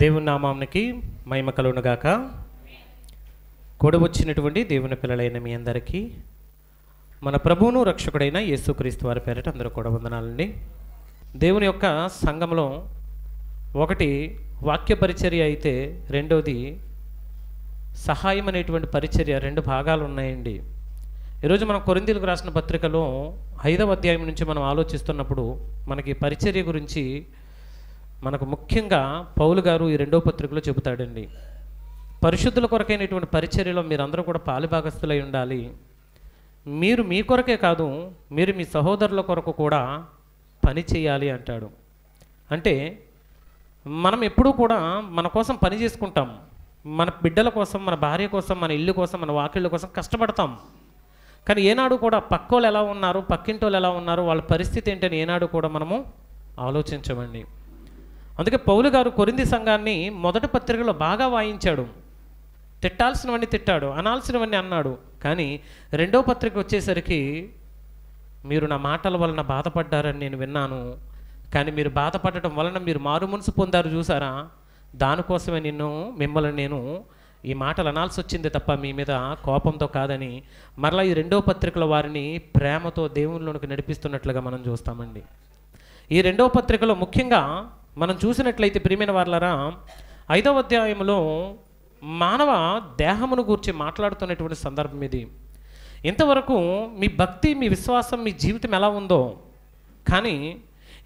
దేవుని నామానికి మహిమ కలుగునుగాక కూడవచ్చినటువంటి దేవుని పిల్లలైన మీ అందరికీ మన ప్రభువును రక్షకుడైన యేసుక్రీస్తు వారి పేరట అందరూ కూడా వందనాలండి దేవుని యొక్క సంఘంలో ఒకటి వాక్య పరిచర్య అయితే రెండోది సహాయం అనేటువంటి పరిచర్య రెండు భాగాలు ఉన్నాయండి ఈరోజు మనం కొరిందీలకు రాసిన పత్రికలో ఐదవ అధ్యాయం నుంచి మనం ఆలోచిస్తున్నప్పుడు మనకి పరిచర్య గురించి మనకు ముఖ్యంగా పౌలు గారు ఈ రెండో పత్రికలో చెబుతాడండి పరిశుద్ధుల కొరకైనటువంటి పరిచర్యలో మీరందరూ కూడా పాలిభాగస్తులై ఉండాలి మీరు మీ కొరకే కాదు మీరు మీ సహోదరుల కొరకు కూడా పని చేయాలి అంటాడు అంటే మనం ఎప్పుడూ కూడా మన కోసం పని చేసుకుంటాం మన బిడ్డల కోసం మన భార్య కోసం మన ఇల్లు కోసం మన వాకిళ్ళ కోసం కష్టపడతాం కానీ ఏనాడు కూడా పక్కోళ్ళు ఎలా ఉన్నారు పక్కింటోళ్ళు ఎలా ఉన్నారు వాళ్ళ పరిస్థితి ఏంటని ఏనాడు కూడా మనము ఆలోచించమండి అందుకే పౌలు గారు కొరింది సంఘాన్ని మొదటి పత్రికలో బాగా వాయించాడు తిట్టాల్సినవన్నీ తిట్టాడు అనాల్సినవన్నీ అన్నాడు కానీ రెండో పత్రిక వచ్చేసరికి మీరు నా మాటల వలన బాధపడ్డారని నేను విన్నాను కానీ మీరు బాధపడటం వలన మీరు మారు మనసు పొందారు చూసారా దానికోసమే నిన్ను మిమ్మల్ని నేను ఈ మాటలు అనాల్సి వచ్చింది తప్ప మీ మీద కోపంతో కాదని మరలా ఈ రెండో పత్రికల వారిని ప్రేమతో దేవుళ్ళలోనికి నడిపిస్తున్నట్లుగా మనం చూస్తామండి ఈ రెండో పత్రికలో ముఖ్యంగా మనం చూసినట్లయితే ప్రియమైన వాళ్ళరా ఐదవ అధ్యాయంలో మానవ దేహమును గురించి మాట్లాడుతున్నటువంటి సందర్భం ఇది ఇంతవరకు మీ భక్తి మీ విశ్వాసం మీ జీవితం ఎలా ఉందో కానీ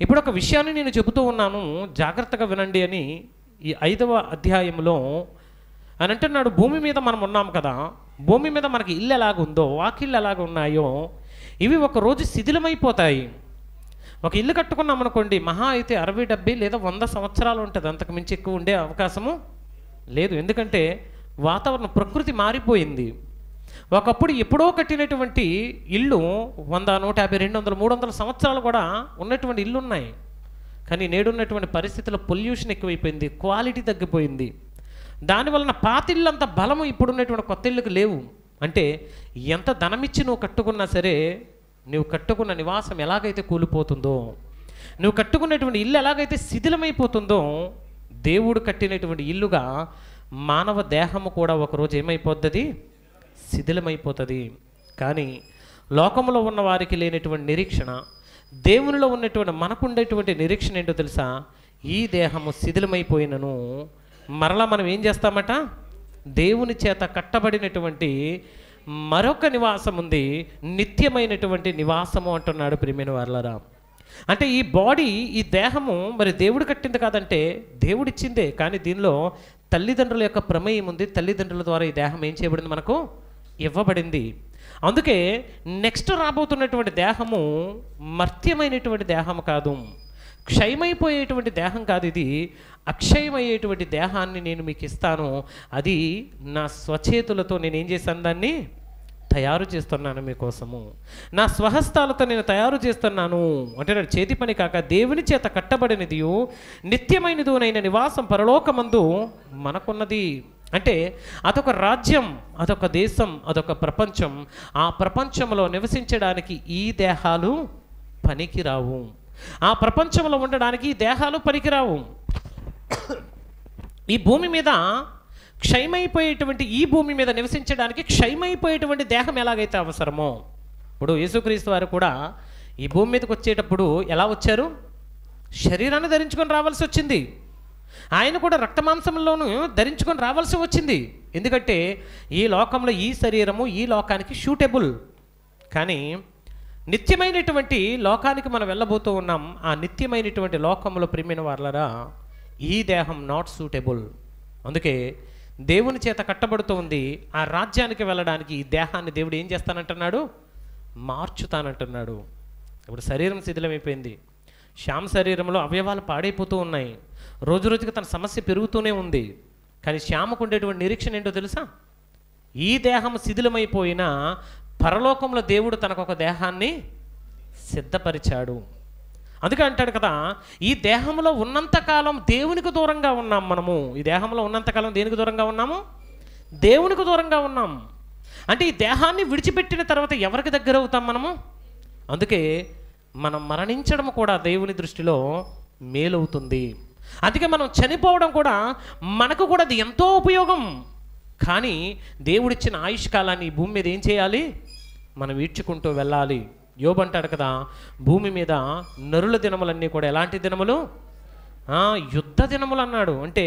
ఇప్పుడు ఒక విషయాన్ని నేను చెబుతూ ఉన్నాను జాగ్రత్తగా వినండి అని ఈ ఐదవ అధ్యాయంలో అని అంటున్నాడు భూమి మీద మనం ఉన్నాం కదా భూమి మీద మనకి ఇల్లు ఎలాగుందో వాకిళ్ళు ఎలాగ ఉన్నాయో ఇవి ఒకరోజు శిథిలమైపోతాయి ఒక ఇల్లు కట్టుకున్నాం అనుకోండి మహా అయితే అరవై డెబ్బై లేదా వంద సంవత్సరాలు ఉంటుంది అంతకు మించి ఎక్కువ ఉండే అవకాశము లేదు ఎందుకంటే వాతావరణం ప్రకృతి మారిపోయింది ఒకప్పుడు ఎప్పుడో కట్టినటువంటి ఇల్లు వంద నూట యాభై రెండు వందల మూడు వందల సంవత్సరాలు కూడా ఉన్నటువంటి ఇల్లు ఉన్నాయి కానీ నేడున్నటువంటి పరిస్థితుల్లో పొల్యూషన్ ఎక్కువైపోయింది క్వాలిటీ తగ్గిపోయింది దానివలన పాతిళ్ళంత బలము ఇప్పుడున్నటువంటి కొత్త ఇళ్ళకు లేవు అంటే ఎంత ధనమిచ్చి నువ్వు కట్టుకున్నా సరే నువ్వు కట్టుకున్న నివాసం ఎలాగైతే కూలిపోతుందో నువ్వు కట్టుకున్నటువంటి ఇల్లు ఎలాగైతే శిథిలమైపోతుందో దేవుడు కట్టినటువంటి ఇల్లుగా మానవ దేహము కూడా ఒకరోజు ఏమైపోతుంది శిథిలమైపోతుంది కానీ లోకంలో ఉన్న వారికి లేనటువంటి నిరీక్షణ దేవునిలో ఉన్నటువంటి మనకుండేటువంటి నిరీక్షణ ఏంటో తెలుసా ఈ దేహము శిథిలమైపోయినను మరలా మనం ఏం చేస్తామట దేవుని చేత కట్టబడినటువంటి మరొక నివాసం ఉంది నిత్యమైనటువంటి నివాసము అంటున్నాడు ప్రిమిన వర్లరా అంటే ఈ బాడీ ఈ దేహము మరి దేవుడు కట్టింది కాదంటే దేవుడిచ్చిందే కానీ దీనిలో తల్లిదండ్రుల యొక్క ప్రమేయం ఉంది తల్లిదండ్రుల ద్వారా ఈ దేహం ఏం చేయబడింది మనకు ఇవ్వబడింది అందుకే నెక్స్ట్ రాబోతున్నటువంటి దేహము మర్త్యమైనటువంటి దేహము కాదు క్షయమైపోయేటువంటి దేహం కాదు ఇది అక్షయమయ్యేటువంటి దేహాన్ని నేను మీకు ఇస్తాను అది నా స్వచేతులతో నేను ఏం చేశాను దాన్ని తయారు చేస్తున్నాను మీకోసము నా స్వహస్తాలతో నేను తయారు చేస్తున్నాను అంటే చేతి పని కాక దేవుని చేత కట్టబడినది నిత్యమైనదునైన నివాసం పరలోకమందు మనకున్నది అంటే అదొక రాజ్యం అదొక దేశం అదొక ప్రపంచం ఆ ప్రపంచంలో నివసించడానికి ఈ దేహాలు పనికిరావు ఆ ప్రపంచంలో ఉండడానికి దేహాలు పనికిరావు ఈ భూమి మీద క్షయమైపోయేటువంటి ఈ భూమి మీద నివసించడానికి క్షయమైపోయేటువంటి దేహం ఎలాగైతే అవసరమో ఇప్పుడు యేసుక్రీస్తు వారు కూడా ఈ భూమి మీదకి వచ్చేటప్పుడు ఎలా వచ్చారు శరీరాన్ని ధరించుకొని రావాల్సి వచ్చింది ఆయన కూడా రక్తమాంసంలోనూ ధరించుకొని రావాల్సి వచ్చింది ఎందుకంటే ఈ లోకంలో ఈ శరీరము ఈ లోకానికి షూటబుల్ కానీ నిత్యమైనటువంటి లోకానికి మనం వెళ్ళబోతూ ఉన్నాం ఆ నిత్యమైనటువంటి లోకంలో ప్రిమిన వాళ్ళరా ఈ దేహం నాట్ సూటబుల్ అందుకే దేవుని చేత కట్టబడుతూ ఉంది ఆ రాజ్యానికి వెళ్ళడానికి ఈ దేహాన్ని దేవుడు ఏం చేస్తానంటున్నాడు మార్చుతానంటున్నాడు ఇప్పుడు శరీరం శిథిలమైపోయింది శ్యామ్ శరీరంలో అవయవాలు పాడైపోతూ ఉన్నాయి రోజు రోజుకి తన సమస్య పెరుగుతూనే ఉంది కానీ శ్యామకు ఉండేటువంటి నిరీక్షణ ఏంటో తెలుసా ఈ దేహం శిథిలమైపోయినా పరలోకంలో దేవుడు తనకొక దేహాన్ని సిద్ధపరిచాడు అందుకే అంటాడు కదా ఈ దేహంలో ఉన్నంతకాలం దేవునికి దూరంగా ఉన్నాం మనము ఈ దేహంలో ఉన్నంతకాలం దేనికి దూరంగా ఉన్నాము దేవునికి దూరంగా ఉన్నాం అంటే ఈ దేహాన్ని విడిచిపెట్టిన తర్వాత ఎవరికి దగ్గర అవుతాం మనము అందుకే మనం మరణించడం కూడా దేవుని దృష్టిలో మేలవుతుంది అందుకే మనం చనిపోవడం కూడా మనకు కూడా అది ఎంతో ఉపయోగం కానీ దేవుడిచ్చిన ఆయుష్కాలాన్ని భూమి మీద ఏం చేయాలి మనం ఈడ్చుకుంటూ వెళ్ళాలి అంటాడు కదా భూమి మీద నరుల దినములన్నీ కూడా ఎలాంటి దినములు యుద్ధ దినములు అన్నాడు అంటే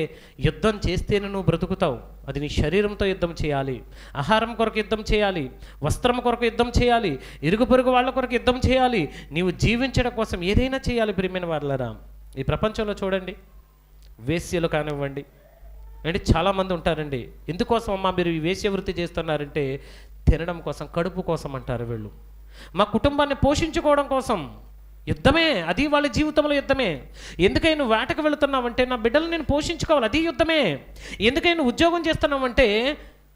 యుద్ధం చేస్తేనే నువ్వు బ్రతుకుతావు అది నీ శరీరంతో యుద్ధం చేయాలి ఆహారం కొరకు యుద్ధం చేయాలి వస్త్రం కొరకు యుద్ధం చేయాలి ఇరుగు పొరుగు వాళ్ళ కొరకు యుద్ధం చేయాలి నీవు జీవించడం కోసం ఏదైనా చేయాలి ప్రియమైన వాళ్ళరా ఈ ప్రపంచంలో చూడండి వేస్యలు కానివ్వండి అంటే చాలామంది ఉంటారండి ఎందుకోసం అమ్మా మీరు ఈ వేశ్య వృత్తి చేస్తున్నారంటే తినడం కోసం కడుపు కోసం అంటారు వీళ్ళు మా కుటుంబాన్ని పోషించుకోవడం కోసం యుద్ధమే అది వాళ్ళ జీవితంలో యుద్ధమే ఎందుకైనా నువ్వు వేటకు వెళుతున్నావంటే నా బిడ్డలు నేను పోషించుకోవాలి అది యుద్ధమే ఎందుకైనా నువ్వు ఉద్యోగం చేస్తున్నావంటే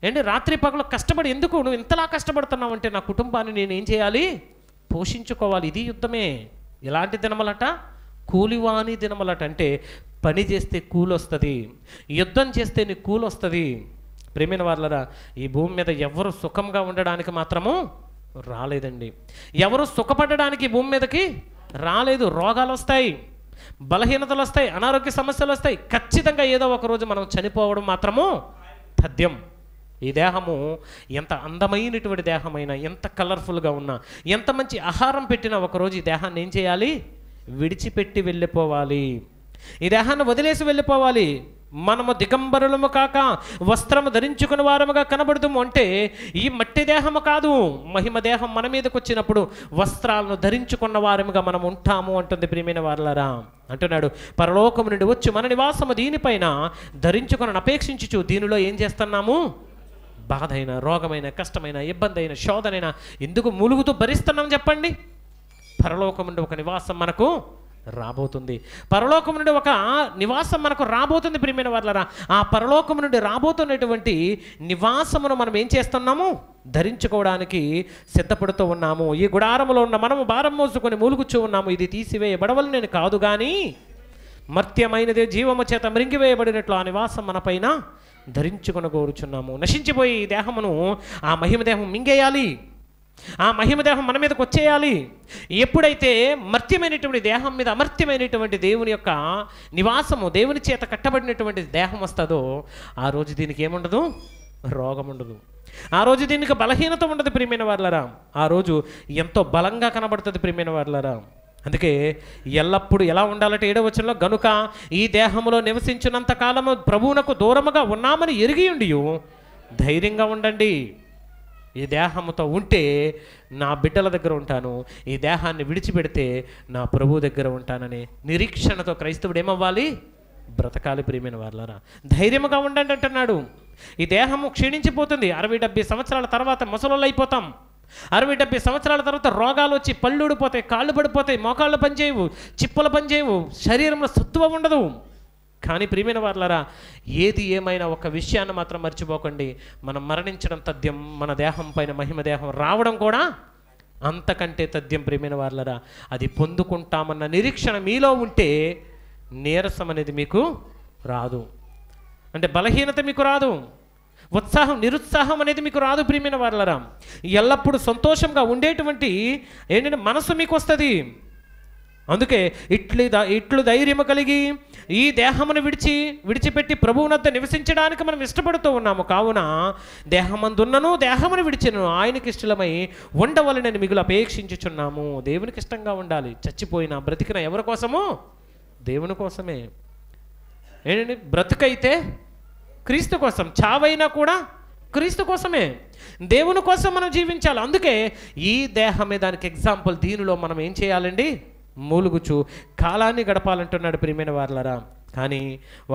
ఏంటి రాత్రి పగలు కష్టపడి ఎందుకు నువ్వు ఇంతలా కష్టపడుతున్నావంటే నా కుటుంబాన్ని నేను ఏం చేయాలి పోషించుకోవాలి ఇది యుద్ధమే ఎలాంటి దినములట కూలివాణి దినములట అంటే పని చేస్తే కూలొస్తుంది యుద్ధం చేస్తే నీకు కూలొస్తుంది ప్రేమైన వాళ్ళరా ఈ భూమి మీద ఎవరు సుఖంగా ఉండడానికి మాత్రము రాలేదండి ఎవరు సుఖపడడానికి భూమి మీదకి రాలేదు రోగాలు వస్తాయి బలహీనతలు వస్తాయి అనారోగ్య సమస్యలు వస్తాయి ఖచ్చితంగా ఏదో ఒకరోజు మనం చనిపోవడం మాత్రము తథ్యం ఈ దేహము ఎంత అందమైనటువంటి దేహమైనా ఎంత కలర్ఫుల్గా ఉన్నా ఎంత మంచి ఆహారం పెట్టినా ఒకరోజు ఈ దేహాన్ని ఏం చేయాలి విడిచిపెట్టి వెళ్ళిపోవాలి ఈ దేహాన్ని వదిలేసి వెళ్ళిపోవాలి మనము దిగంబరులము కాక వస్త్రము ధరించుకున్న వారముగా కనబడుతుము అంటే ఈ మట్టి దేహము కాదు మహిమ దేహం మన మీదకి వచ్చినప్పుడు వస్త్రాలను ధరించుకున్న వారముగా మనం ఉంటాము అంటుంది ప్రియమైన వారలరా అంటున్నాడు పరలోకము నుండి వచ్చి మన నివాసము దీనిపైన ధరించుకుని అపేక్షించుచు దీనిలో ఏం చేస్తున్నాము బాధైన రోగమైన కష్టమైన ఇబ్బంది అయిన శోధనైనా ఎందుకు మూలుగుతూ భరిస్తున్నాం చెప్పండి పరలోకం నుండి ఒక నివాసం మనకు రాబోతుంది పరలోకం నుండి ఒక నివాసం మనకు రాబోతుంది ప్రియమైన వాళ్ళరా ఆ పరలోకం నుండి రాబోతున్నటువంటి నివాసమును మనం ఏం చేస్తున్నాము ధరించుకోవడానికి సిద్ధపడుతూ ఉన్నాము ఈ గుడారములో ఉన్న మనము భారం మోసుకొని మూలుగుచ్చూ ఉన్నాము ఇది తీసివేయబడవలు నేను కాదు కానీ మర్త్యమైనదే జీవము చేత మృంగివేయబడినట్లు ఆ నివాసం మన పైన ధరించుకొని కోరుచున్నాము నశించిపోయి దేహమును ఆ మహిమ దేహం మింగేయాలి ఆ మహిమ దేహం మన మీదకి వచ్చేయాలి ఎప్పుడైతే మర్త్యమైనటువంటి దేహం మీద అమర్త్యమైనటువంటి దేవుని యొక్క నివాసము దేవుని చేత కట్టబడినటువంటి దేహం వస్తుందో ఆ రోజు దీనికి ఏముండదు రోగం ఉండదు ఆ రోజు దీనికి బలహీనత ఉండదు ప్రియమైన వాళ్ళరా ఆ రోజు ఎంతో బలంగా కనబడుతుంది ప్రియమైన వాళ్ళరా అందుకే ఎల్లప్పుడు ఎలా ఉండాలంటే ఏడవచనంలో గనుక ఈ దేహంలో నివసించినంత కాలము ప్రభువునకు దూరముగా ఉన్నామని ఎరిగి ఉండి ధైర్యంగా ఉండండి ఈ దేహంతో ఉంటే నా బిడ్డల దగ్గర ఉంటాను ఈ దేహాన్ని విడిచిపెడితే నా ప్రభు దగ్గర ఉంటానని నిరీక్షణతో క్రైస్తవుడు ఏమవ్వాలి బ్రతకాలి ప్రియమైన వాళ్ళరా ధైర్యముగా ఉండండి అంటున్నాడు ఈ దేహము క్షీణించిపోతుంది అరవై డెబ్బై సంవత్సరాల తర్వాత ముసలోళ్ళు అయిపోతాం అరవై డెబ్బై సంవత్సరాల తర్వాత రోగాలు వచ్చి పళ్ళుడిపోతాయి కాళ్ళు పడిపోతాయి మోకాళ్ళు పనిచేయవు చిప్పలు పనిచేయవు శరీరంలో సత్తువ ఉండదు కానీ ప్రియమైన వాళ్ళరా ఏది ఏమైనా ఒక విషయాన్ని మాత్రం మర్చిపోకండి మనం మరణించడం తథ్యం మన దేహం పైన మహిమ దేహం రావడం కూడా అంతకంటే తథ్యం ప్రియమైన వాళ్ళరా అది పొందుకుంటామన్న నిరీక్షణ మీలో ఉంటే నీరసం అనేది మీకు రాదు అంటే బలహీనత మీకు రాదు ఉత్సాహం నిరుత్సాహం అనేది మీకు రాదు ప్రియమైన వాళ్ళరా ఎల్లప్పుడూ సంతోషంగా ఉండేటువంటి ఏంటంటే మనసు మీకు వస్తుంది అందుకే ఇట్లు ఇట్లు ధైర్యము కలిగి ఈ దేహమును విడిచి విడిచిపెట్టి ప్రభువునద్ద నివసించడానికి మనం ఇష్టపడుతూ ఉన్నాము కావున దేహమందున్నను దేహమును విడిచినను ఆయనకి ఇష్టలమై ఉండవలనని మిగులు అపేక్షించుచున్నాము దేవునికి ఇష్టంగా ఉండాలి చచ్చిపోయిన బ్రతికిన ఎవరి కోసము దేవుని కోసమే ఏంటండి బ్రతుకైతే క్రీస్తు కోసం చావైనా కూడా క్రీస్తు కోసమే దేవుని కోసం మనం జీవించాలి అందుకే ఈ దేహమే దానికి ఎగ్జాంపుల్ దీనిలో మనం ఏం చేయాలండి మూలుగుచు కాలాన్ని గడపాలంటున్నాడు ప్రియమైన వార్లరా కానీ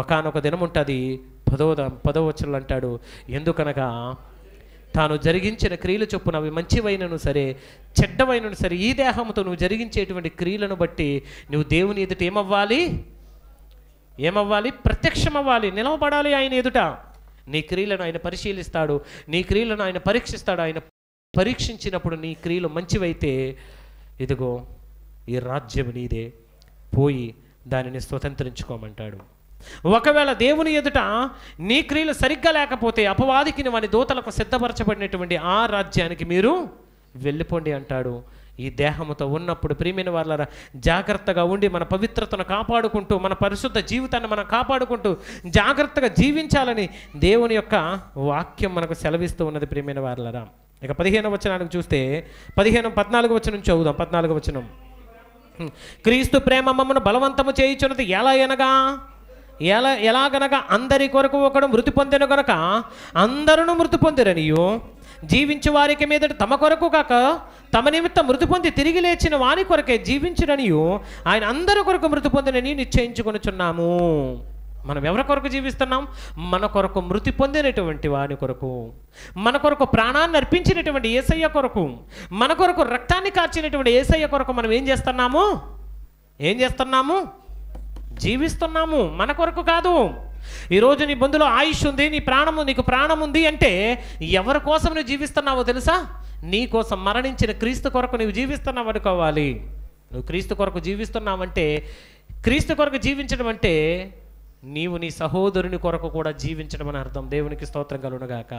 ఒకనొక దినం ఉంటుంది పదవ వచ్చరులు అంటాడు ఎందుకనగా తాను జరిగించిన క్రియలు చొప్పున అవి మంచివైనను సరే చెడ్డవైనను సరే ఈ దేహంతో నువ్వు జరిగించేటువంటి క్రియలను బట్టి నువ్వు దేవుని ఎదుట ఏమవ్వాలి ఏమవ్వాలి ప్రత్యక్షమవ్వాలి నిలవబడాలి ఆయన ఎదుట నీ క్రియలను ఆయన పరిశీలిస్తాడు నీ క్రియలను ఆయన పరీక్షిస్తాడు ఆయన పరీక్షించినప్పుడు నీ క్రియలు మంచివైతే ఇదిగో ఈ రాజ్యం నీదే పోయి దానిని స్వతంత్రించుకోమంటాడు ఒకవేళ దేవుని ఎదుట నీ క్రియలు సరిగ్గా లేకపోతే అపవాదికి వాని దూతలకు సిద్ధపరచబడినటువంటి ఆ రాజ్యానికి మీరు వెళ్ళిపోండి అంటాడు ఈ దేహంతో ఉన్నప్పుడు ప్రియమైన వాళ్ళ జాగ్రత్తగా ఉండి మన పవిత్రతను కాపాడుకుంటూ మన పరిశుద్ధ జీవితాన్ని మనం కాపాడుకుంటూ జాగ్రత్తగా జీవించాలని దేవుని యొక్క వాక్యం మనకు సెలవిస్తూ ఉన్నది ప్రియమైన వారలరా ఇక పదిహేను వచనానికి చూస్తే పదిహేను పద్నాలుగు వచనం చదువుదాం పద్నాలుగు వచనం క్రీస్తు ప్రేమ మమ్మను బలవంతము చేయుచున్నది ఎలా అనగా ఎలా ఎలాగనగా అందరి కొరకు ఒకడు మృతి పొందిన కొనక అందరూ మృతి పొందిరనియు జీవించు వారికి మీద తమ కొరకు కాక తమ నిమిత్తం మృతి పొంది తిరిగి లేచిన వారి కొరకే జీవించుడనియు ఆయన అందరి కొరకు మృతి పొందినని చున్నాము మనం ఎవరి కొరకు జీవిస్తున్నాం మన కొరకు మృతి పొందినటువంటి వాని కొరకు మన కొరకు ప్రాణాన్ని అర్పించినటువంటి ఏసయ్య కొరకు మన కొరకు రక్తాన్ని కార్చినటువంటి ఏసయ్య కొరకు మనం ఏం చేస్తున్నాము ఏం చేస్తున్నాము జీవిస్తున్నాము మన కొరకు కాదు ఈరోజు నీ బంధులో ఆయుష్ ఉంది నీ ప్రాణము నీకు ప్రాణం ఉంది అంటే ఎవరి కోసం నువ్వు జీవిస్తున్నావో తెలుసా నీ కోసం మరణించిన క్రీస్తు కొరకు నువ్వు జీవిస్తున్నావు అనుకోవాలి నువ్వు క్రీస్తు కొరకు జీవిస్తున్నావంటే క్రీస్తు కొరకు జీవించడం అంటే నీవు నీ సహోదరుని కొరకు కూడా జీవించడం అని అర్థం దేవునికి స్తోత్రం కలుగునగాక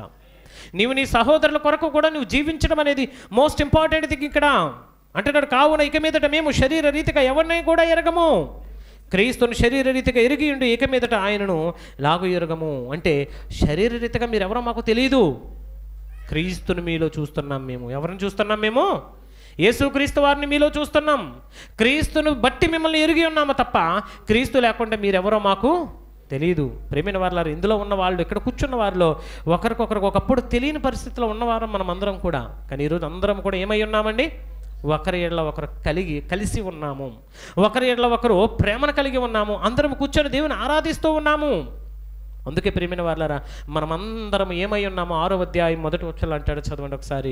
నీవు నీ సహోదరుల కొరకు కూడా నువ్వు జీవించడం అనేది మోస్ట్ ఇంపార్టెంట్ థింగ్ ఇక్కడ అంటున్నాడు కావున ఇక మీదట మేము శరీర రీతిగా ఎవరిని కూడా ఎరగము క్రీస్తుని శరీర రీతిగా ఎరిగి ఉండి ఇక మీదట ఆయనను లాగు ఎరగము అంటే శరీర రీతిగా మీరు ఎవరో మాకు తెలియదు క్రీస్తుని మీలో చూస్తున్నాం మేము ఎవరిని చూస్తున్నాం మేము యేసుక్రీస్తు వారిని మీలో చూస్తున్నాం క్రీస్తును బట్టి మిమ్మల్ని ఎరిగి ఉన్నాము తప్ప క్రీస్తు లేకుండా మీరెవరో మాకు తెలియదు ప్రేమిన వారు ఇందులో ఉన్న వాళ్ళు ఇక్కడ కూర్చున్న వారిలో ఒకరికొకరికి ఒకప్పుడు తెలియని పరిస్థితిలో ఉన్నవారు మనం అందరం కూడా కానీ ఈరోజు అందరం కూడా ఏమై ఉన్నామండి ఒకరి ఏళ్ళ ఒకరు కలిగి కలిసి ఉన్నాము ఒకరి ఏళ్ళ ఒకరు ప్రేమను కలిగి ఉన్నాము అందరం కూర్చొని దేవుని ఆరాధిస్తూ ఉన్నాము అందుకే ప్రేమైన వాళ్ళరా మనమందరం ఏమై ఉన్నామో ఆరో అధ్యాయం మొదటి వచ్చలు అంటాడు చదవండి ఒకసారి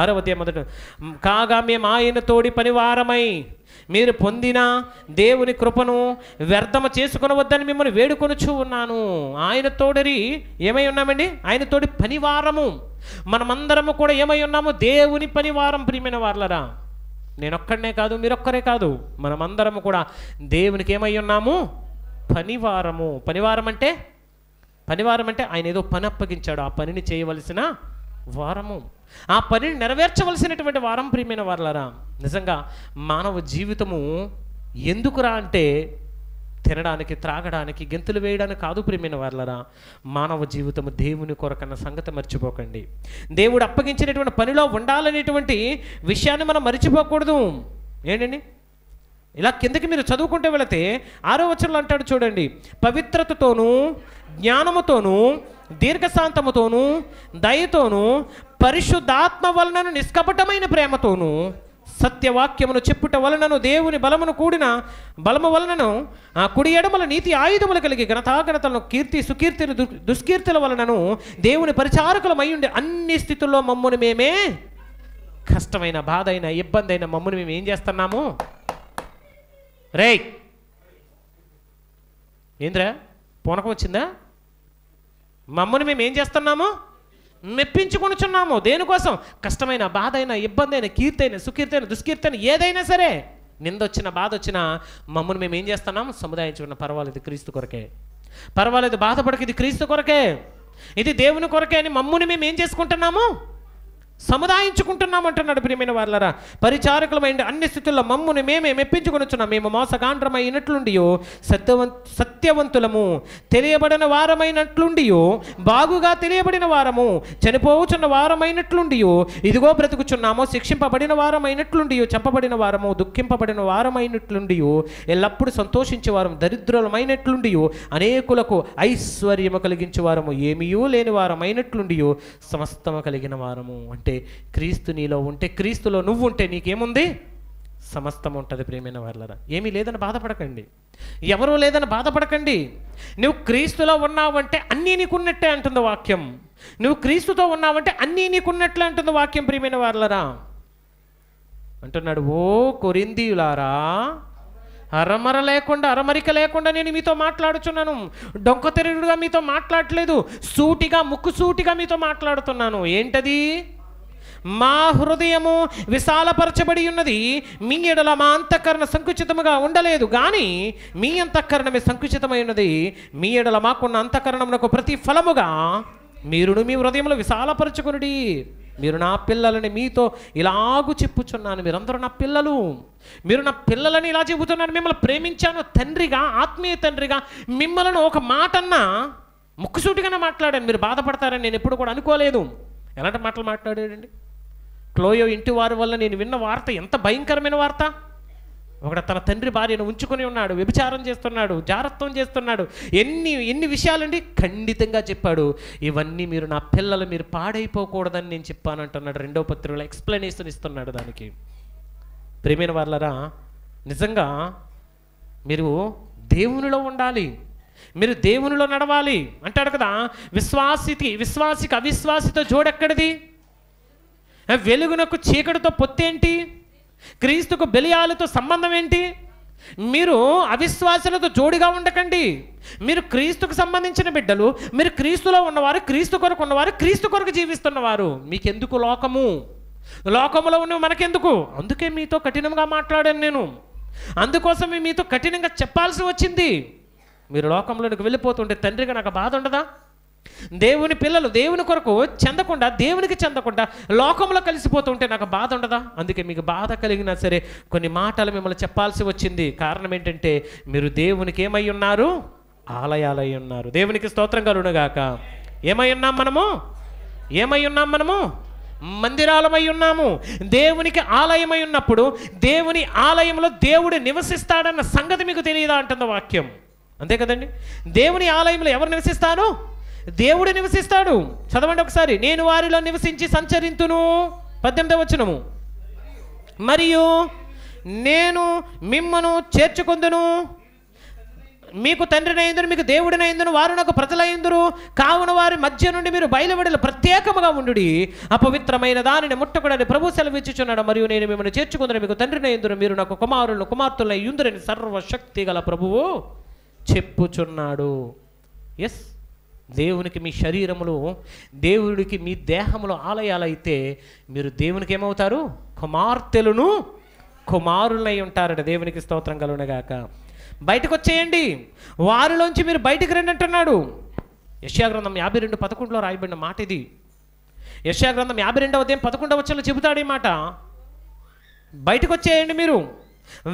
ఆరో అధ్యాయం మొదటి కాగా మేము ఆయన తోడి పని వారమై మీరు పొందిన దేవుని కృపను వ్యర్థమ చేసుకునవద్దని మిమ్మల్ని వేడుకొనుచు ఉన్నాను ఆయన తోడరి ఏమై ఉన్నామండి ఆయన తోడి పనివారము మనమందరము కూడా ఏమై ఉన్నాము దేవుని పనివారం ప్రియమైన వాళ్ళరా నేనొక్కడనే కాదు మీరొక్కరే కాదు మనమందరము కూడా దేవునికి ఏమై ఉన్నాము పనివారము పనివారం అంటే పనివారం అంటే ఆయన ఏదో పని అప్పగించాడు ఆ పనిని చేయవలసిన వారము ఆ పనిని నెరవేర్చవలసినటువంటి వారం ప్రియమైన వారలరా నిజంగా మానవ జీవితము ఎందుకురా అంటే తినడానికి త్రాగడానికి గెంతులు వేయడానికి కాదు ప్రియమైన వారలరా మానవ జీవితము దేవుని కొరకన్న సంగతి మర్చిపోకండి దేవుడు అప్పగించినటువంటి పనిలో ఉండాలనేటువంటి విషయాన్ని మనం మర్చిపోకూడదు ఏంటండి ఇలా కిందకి మీరు చదువుకుంటూ వెళితే ఆరో వచనంలో అంటాడు చూడండి పవిత్రతతోనూ జ్ఞానముతోనూ దీర్ఘశాంతముతోనూ దయతోనూ పరిశుద్ధాత్మ వలనను నిష్కపటమైన ప్రేమతోనూ సత్యవాక్యమును చెప్పుట వలనను దేవుని బలమును కూడిన బలము వలనను ఆ కుడి ఎడమల నీతి ఆయుధములు కలిగి ఘనతాఘనతలను కీర్తి సుకీర్తిని దుష్కీర్తుల వలనను దేవుని పరిచారకులమై ఉండే అన్ని స్థితుల్లో మమ్మును మేమే కష్టమైన బాధ అయిన ఇబ్బంది అయిన మమ్మల్ని మేము ఏం చేస్తున్నాము రే ఏంద్రా పూనకం వచ్చిందా మమ్మల్ని మేము ఏం చేస్తున్నాము మెప్పించుకొనుచున్నాము దేనికోసం కష్టమైన బాధ అయినా ఇబ్బంది అయినా కీర్తి అయినా సుకీర్తి అయినా దుష్కీర్తి అయినా ఏదైనా సరే నిందొచ్చిన బాధ వచ్చినా మమ్మల్ని మేము ఏం సముదాయం సముదాయించుకున్న పర్వాలేదు క్రీస్తు కొరకే పర్వాలేదు బాధపడక ఇది క్రీస్తు కొరకే ఇది దేవుని కొరకే అని మమ్ముని మేము ఏం చేసుకుంటున్నాము సముదాయించుకుంటున్నామంటున్నాడు ప్రియమైన వాళ్ళరా పరిచారకులమైన అన్ని స్థితుల్లో మమ్ముని మేమే మెప్పించుకొనుచున్నాం మేము మోసగాండ్రమైనట్లుండియో సత్యవం సత్యవంతులము తెలియబడిన వారమైనట్లుండియో బాగుగా తెలియబడిన వారము చనిపోవచ్చున్న వారమైనట్లుండియో ఇదిగో బ్రతుకుచున్నామో శిక్షింపబడిన వారమైనట్లుండియో చంపబడిన వారము దుఃఖింపబడిన వారమైనట్లుండియో ఎల్లప్పుడూ సంతోషించే వారం దరిద్రులమైనట్లుండియో అనేకులకు ఐశ్వర్యము కలిగించే వారము ఏమీయూ లేని వారమైనట్లుండియో సమస్తము కలిగిన వారము అంటే ఉంటే క్రీస్తు నీలో ఉంటే క్రీస్తులో నువ్వు ఉంటే నీకేముంది సమస్తం ఉంటుంది ప్రేమైన వాళ్ళరా ఏమీ లేదని బాధపడకండి ఎవరూ లేదని బాధపడకండి నువ్వు క్రీస్తులో ఉన్నావంటే అన్నీ నీకున్నట్టే అంటుంది వాక్యం నువ్వు క్రీస్తుతో ఉన్నావంటే అన్నీ నీకున్నట్లే అంటుంది వాక్యం ప్రియమైన వాళ్ళరా అంటున్నాడు ఓ కొరిందీయులారా అరమర లేకుండా అరమరిక లేకుండా నేను మీతో మాట్లాడుచున్నాను డొంకతెరుడుగా మీతో మాట్లాడలేదు సూటిగా ముక్కు సూటిగా మీతో మాట్లాడుతున్నాను ఏంటది మా హృదయము విశాలపరచబడి ఉన్నది మీ ఎడల మా అంతఃకరణ సంకుచితముగా ఉండలేదు కానీ మీ అంతఃకరణమే సంకుచితమై ఉన్నది మీ ఎడల మాకున్న అంతఃకరణమునకు ప్రతి ఫలముగా మీరును మీ హృదయంలో విశాలపరచుకునుడి మీరు నా పిల్లలని మీతో ఇలాగూ చెప్పుచున్నాను మీరందరూ నా పిల్లలు మీరు నా పిల్లలని ఇలా చెబుతున్నాను మిమ్మల్ని ప్రేమించాను తండ్రిగా ఆత్మీయ తండ్రిగా మిమ్మల్ని ఒక మాటన్నా ముక్కుసూటిగానే మాట్లాడాను మీరు బాధపడతారని నేను ఎప్పుడు కూడా అనుకోలేదు ఎలాంటి మాటలు మాట్లాడాడండి క్లోయో ఇంటి వారి వల్ల నేను విన్న వార్త ఎంత భయంకరమైన వార్త ఒకడు తన తండ్రి భార్యను ఉంచుకొని ఉన్నాడు వ్యభిచారం చేస్తున్నాడు జారత్వం చేస్తున్నాడు ఎన్ని ఎన్ని విషయాలండి ఖండితంగా చెప్పాడు ఇవన్నీ మీరు నా పిల్లలు మీరు పాడైపోకూడదని నేను చెప్పానంటున్నాడు రెండో పత్రికలో ఎక్స్ప్లెనేషన్ ఇస్తున్నాడు దానికి ప్రేమైన వాళ్ళరా నిజంగా మీరు దేవునిలో ఉండాలి మీరు దేవునిలో నడవాలి అంటాడు కదా విశ్వాసికి విశ్వాసికి అవిశ్వాసితో జోడెక్కడిది వెలుగునకు చీకటితో పొత్తేంటి క్రీస్తుకు బెలియాలతో సంబంధం ఏంటి మీరు అవిశ్వాసులతో జోడిగా ఉండకండి మీరు క్రీస్తుకు సంబంధించిన బిడ్డలు మీరు క్రీస్తులో ఉన్నవారు క్రీస్తు కొరకు ఉన్నవారు క్రీస్తు కొరకు జీవిస్తున్నవారు మీకెందుకు లోకము లోకములో ఉన్నవి మనకెందుకు అందుకే మీతో కఠినంగా మాట్లాడాను నేను అందుకోసం మీతో కఠినంగా చెప్పాల్సి వచ్చింది మీరు లోకంలోనికి వెళ్ళిపోతుంటే తండ్రిగా నాకు బాధ ఉండదా దేవుని పిల్లలు దేవుని కొరకు చెందకుండా దేవునికి చెందకుండా లోకంలో కలిసిపోతూ ఉంటే నాకు బాధ ఉండదా అందుకే మీకు బాధ కలిగినా సరే కొన్ని మాటలు మిమ్మల్ని చెప్పాల్సి వచ్చింది కారణం ఏంటంటే మీరు దేవునికి ఏమై ఉన్నారు ఆలయాలై ఉన్నారు దేవునికి స్తోత్రం కలుగునుగాక ఏమై ఉన్నాం మనము ఏమై ఉన్నాం మనము మందిరాలమై ఉన్నాము దేవునికి ఆలయమై ఉన్నప్పుడు దేవుని ఆలయంలో దేవుడు నివసిస్తాడన్న సంగతి మీకు తెలియదా అంటుంది వాక్యం అంతే కదండి దేవుని ఆలయంలో ఎవరు నివసిస్తాను దేవుడు నివసిస్తాడు చదవండి ఒకసారి నేను వారిలో నివసించి సంచరింతును పద్దెనిమిది వచ్చినము మరియు నేను మిమ్మను చేర్చుకుందును మీకు తండ్రినైందును మీకు దేవుడినైందును వారు నాకు ప్రజలైందురు కావున వారి మధ్య నుండి మీరు బయలువెడలు ప్రత్యేకముగా ఉండు అపవిత్రమైన దానిని ముట్టకూడని ప్రభు సెలవిచ్చుచున్నాడు మరియు నేను మిమ్మల్ని చేర్చుకుందని మీకు తండ్రినైందును మీరు నాకు కుమారులను కుమార్తెలను ఇందురని సర్వశక్తి గల ప్రభువు చెప్పుచున్నాడు ఎస్ దేవునికి మీ శరీరములు దేవుడికి మీ దేహములు ఆలయాలైతే మీరు దేవునికి ఏమవుతారు కుమార్తెలను కుమారులై ఉంటారట దేవునికి స్తోత్రం కలుగునగాక బయటకు వచ్చేయండి వారిలోంచి మీరు బయటకు రండి అంటున్నాడు యశాగ్రంథం యాభై రెండు పదకొండులో రాయబడిన మాట ఇది యశాగ్రంథం యాభై రెండవ దేం పదకొండవ వచ్చలో చెబుతాడు ఈ మాట బయటకు వచ్చేయండి మీరు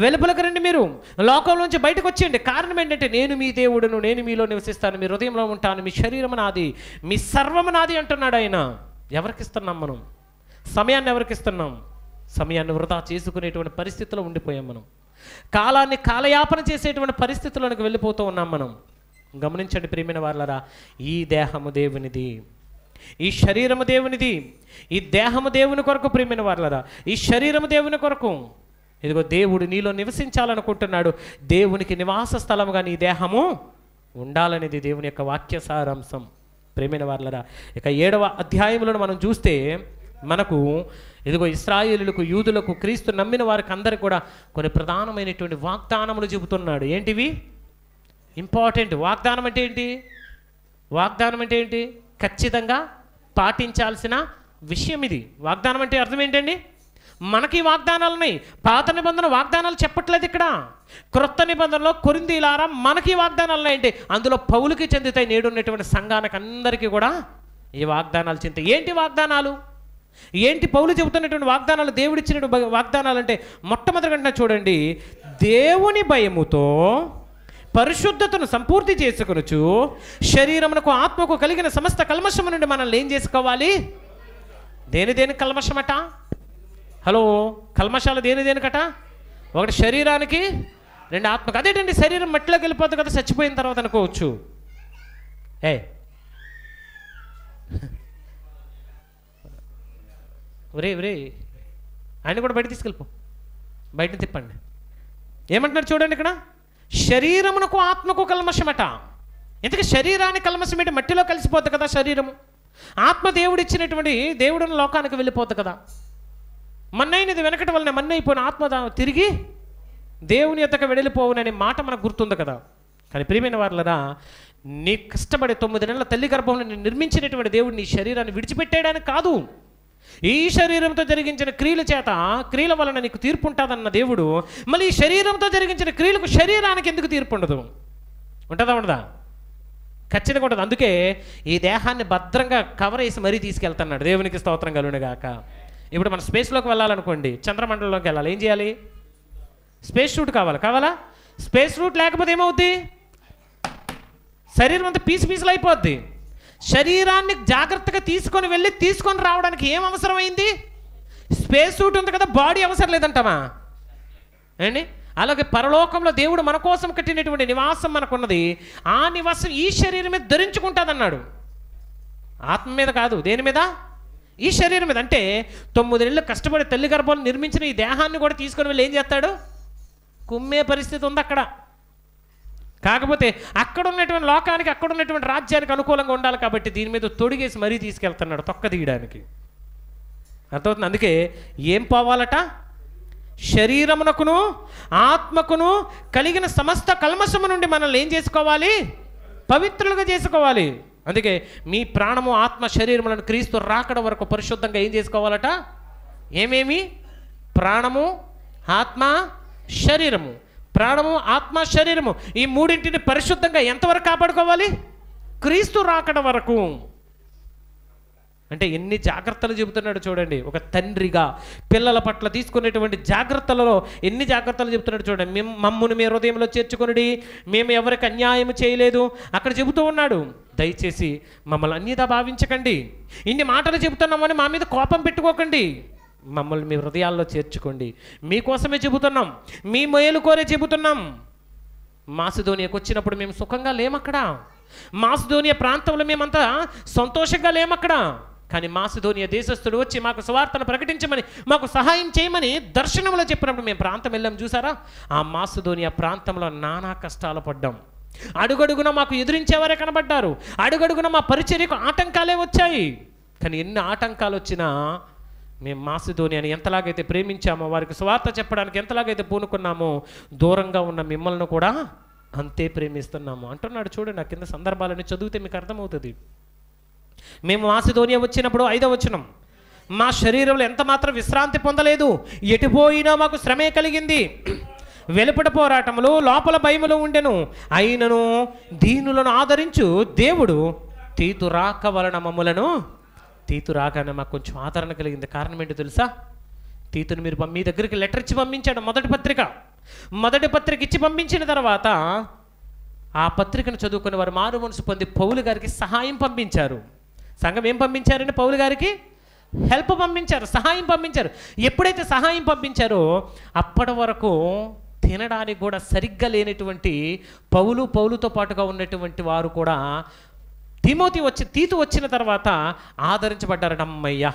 వెలుపలకు రండి మీరు నుంచి బయటకు వచ్చేయండి కారణం ఏంటంటే నేను మీ దేవుడును నేను మీలో నివసిస్తాను మీ హృదయంలో ఉంటాను మీ శరీరం నాది మీ సర్వం నాది అంటున్నాడు ఆయన ఎవరికి ఇస్తున్నాం మనం సమయాన్ని ఎవరికి ఇస్తున్నాం సమయాన్ని వృధా చేసుకునేటువంటి పరిస్థితిలో ఉండిపోయాం మనం కాలాన్ని కాలయాపన చేసేటువంటి పరిస్థితుల్లోకి వెళ్ళిపోతూ ఉన్నాం మనం గమనించండి ప్రియమైన వాళ్ళరా ఈ దేహము దేవునిది ఈ శరీరము దేవునిది ఈ దేహము దేవుని కొరకు ప్రియమైన వాళ్ళరా ఈ శరీరము దేవుని కొరకు ఇదిగో దేవుడు నీలో నివసించాలనుకుంటున్నాడు దేవునికి నివాస స్థలముగా నీ దేహము ఉండాలనేది దేవుని యొక్క వాక్య సారాంశం ప్రేమైన వాళ్ళరా ఇక ఏడవ అధ్యాయములను మనం చూస్తే మనకు ఇదిగో ఇస్రాయేలులకు యూదులకు క్రీస్తు నమ్మిన వారికి అందరికి కూడా కొన్ని ప్రధానమైనటువంటి వాగ్దానములు చెబుతున్నాడు ఏంటివి ఇంపార్టెంట్ వాగ్దానం అంటే ఏంటి వాగ్దానం అంటే ఏంటి ఖచ్చితంగా పాటించాల్సిన విషయం ఇది వాగ్దానం అంటే అర్థం ఏంటండి మనకి వాగ్దానాలు ఉన్నాయి పాత నిబంధన వాగ్దానాలు చెప్పట్లేదు ఇక్కడ క్రొత్త నిబంధనలో కొరిందీలారా మనకి వాగ్దానాలు ఉన్నాయండి అందులో పౌలకి చెందుతాయి నేడున్నటువంటి సంఘానికి అందరికీ కూడా ఈ వాగ్దానాలు చెందుతాయి ఏంటి వాగ్దానాలు ఏంటి పౌలు చెబుతున్నటువంటి వాగ్దానాలు దేవుడిచ్చినటువంటి వాగ్దానాలు అంటే మొట్టమొదటిగా చూడండి దేవుని భయముతో పరిశుద్ధతను సంపూర్తి చేసుకొనొచ్చు శరీరమునకు ఆత్మకు కలిగిన సమస్త కల్మషము నుండి మనల్ని ఏం చేసుకోవాలి దేని దేని కల్మషమట హలో కల్మషాలు దేని దేనికట ఒకటి శరీరానికి రెండు ఆత్మకు అదేంటండి శరీరం మట్టిలోకి వెళ్ళిపోతుంది కదా చచ్చిపోయిన తర్వాత అనుకోవచ్చు ఏ ఒరే ఒరే ఆయన కూడా బయట తీసుకెళ్ళిపో బయట తిప్పండి ఏమంటున్నారు చూడండి ఇక్కడ శరీరమునకు ఆత్మకు కల్మషమట ఎందుకంటే శరీరానికి కల్మషం ఏంటి మట్టిలో కలిసిపోతుంది కదా శరీరము ఆత్మ దేవుడిచ్చినటువంటి దేవుడిని లోకానికి వెళ్ళిపోతుంది కదా మన్నైనది వెనకటి వలన మన్నైపోయిన ఆత్మ తిరిగి దేవుని ఎద్దకు వెడలిపోవుననే మాట మనకు గుర్తుంది కదా కానీ ప్రియమైన వాళ్ళరా నీ కష్టపడే తొమ్మిది నెలల తల్లి గర్భంలో నేను నిర్మించినటువంటి దేవుడు నీ శరీరాన్ని విడిచిపెట్టేయడానికి కాదు ఈ శరీరంతో జరిగించిన క్రియల చేత క్రియల వలన నీకు తీర్పు ఉంటుందన్న దేవుడు మళ్ళీ ఈ శరీరంతో జరిగించిన క్రియలకు శరీరానికి ఎందుకు తీర్పు ఉండదు ఉంటుందా ఉండదా ఖచ్చితంగా ఉంటుంది అందుకే ఈ దేహాన్ని భద్రంగా కవర్ వేసి మరీ తీసుకెళ్తున్నాడు దేవునికి స్తోత్రం కలుగుగాక ఇప్పుడు మనం స్పేస్లోకి వెళ్ళాలనుకోండి చంద్రమండలంలోకి వెళ్ళాలి ఏం చేయాలి స్పేస్ రూట్ కావాలి కావాలా స్పేస్ రూట్ లేకపోతే ఏమవుద్ది శరీరం అంతా పీసు పీసులు అయిపోద్ది శరీరాన్ని జాగ్రత్తగా తీసుకొని వెళ్ళి తీసుకొని రావడానికి ఏం అవసరమైంది స్పేస్ సూట్ ఉంది కదా బాడీ అవసరం లేదంటామా ఏండి అలాగే పరలోకంలో దేవుడు మన కోసం కట్టినటువంటి నివాసం మనకున్నది ఆ నివాసం ఈ శరీరం మీద అన్నాడు ఆత్మ మీద కాదు దేని మీద ఈ శరీరం మీద అంటే తొమ్మిది నెలలు కష్టపడి తల్లి గర్భాలు నిర్మించిన ఈ దేహాన్ని కూడా తీసుకొని వెళ్ళి ఏం చేస్తాడు కుమ్మే పరిస్థితి ఉంది అక్కడ కాకపోతే అక్కడ ఉన్నటువంటి లోకానికి అక్కడ ఉన్నటువంటి రాజ్యానికి అనుకూలంగా ఉండాలి కాబట్టి దీని మీద తొడిగేసి మరీ తీసుకెళ్తున్నాడు తొక్క తీయడానికి అర్థమవుతుంది అందుకే ఏం పోవాలట శరీరమునకును ఆత్మకును కలిగిన సమస్త కల్మశము నుండి మనల్ని ఏం చేసుకోవాలి పవిత్రులుగా చేసుకోవాలి అందుకే మీ ప్రాణము ఆత్మ శరీరములను క్రీస్తు రాకడ వరకు పరిశుద్ధంగా ఏం చేసుకోవాలట ఏమేమి ప్రాణము ఆత్మ శరీరము ప్రాణము ఆత్మ శరీరము ఈ మూడింటిని పరిశుద్ధంగా ఎంతవరకు కాపాడుకోవాలి క్రీస్తు రాకడ వరకు అంటే ఎన్ని జాగ్రత్తలు చెబుతున్నాడు చూడండి ఒక తండ్రిగా పిల్లల పట్ల తీసుకునేటువంటి జాగ్రత్తలలో ఎన్ని జాగ్రత్తలు చెబుతున్నాడు చూడండి మేము మమ్మను మీ హృదయంలో చేర్చుకుని మేము ఎవరికి అన్యాయం చేయలేదు అక్కడ చెబుతూ ఉన్నాడు దయచేసి మమ్మల్ని అన్యదా భావించకండి ఇన్ని మాటలు చెబుతున్నామని మా మీద కోపం పెట్టుకోకండి మమ్మల్ని మీ హృదయాల్లో చేర్చుకోండి మీకోసమే చెబుతున్నాం మీ మేలు కోరే చెబుతున్నాం మాసిధోనియకు వచ్చినప్పుడు మేము సుఖంగా లేమక్కడ మాసుధోనియా ప్రాంతంలో మేమంతా సంతోషంగా లేమక్కడ కానీ మాసిధోనియ దేశస్థుడు వచ్చి మాకు సువార్తను ప్రకటించమని మాకు సహాయం చేయమని దర్శనంలో చెప్పినప్పుడు మేము ప్రాంతం వెళ్ళాం చూసారా ఆ మాసిధోనియ ప్రాంతంలో నానా కష్టాలు పడ్డాం అడుగడుగున మాకు ఎదురించేవారే కనబడ్డారు అడుగడుగున మా పరిచర్యకు ఆటంకాలే వచ్చాయి కానీ ఎన్ని ఆటంకాలు వచ్చినా మేము అని ఎంతలాగైతే ప్రేమించామో వారికి స్వార్థ చెప్పడానికి ఎంతలాగైతే పూనుకున్నామో దూరంగా ఉన్న మిమ్మల్ని కూడా అంతే ప్రేమిస్తున్నాము అంటున్నాడు చూడండి నా కింద సందర్భాలని చదివితే మీకు అర్థమవుతుంది మేము మాసిధోనియ వచ్చినప్పుడు ఐదవ వచనం మా శరీరంలో ఎంత మాత్రం విశ్రాంతి పొందలేదు ఎటుపోయినా మాకు శ్రమే కలిగింది వెలుపట పోరాటములు లోపల భయములు ఉండెను అయినను దీనులను ఆదరించు దేవుడు తీతు రాక వలన మమ్ములను తీతు రాగానే మాకు కొంచెం ఆదరణ కలిగింది కారణం ఏంటి తెలుసా తీతును మీరు మీ దగ్గరికి లెటర్ ఇచ్చి పంపించాడు మొదటి పత్రిక మొదటి పత్రిక ఇచ్చి పంపించిన తర్వాత ఆ పత్రికను చదువుకుని వారు మారు మనసు పొంది పౌలు గారికి సహాయం పంపించారు సంఘం ఏం పంపించారంటే పౌలు గారికి హెల్ప్ పంపించారు సహాయం పంపించారు ఎప్పుడైతే సహాయం పంపించారో అప్పటి వరకు తినడానికి కూడా సరిగ్గా లేనటువంటి పౌలు పౌలుతో పాటుగా ఉన్నటువంటి వారు కూడా తిమోతి వచ్చి తీతు వచ్చిన తర్వాత ఆదరించబడ్డారట అమ్మయ్యా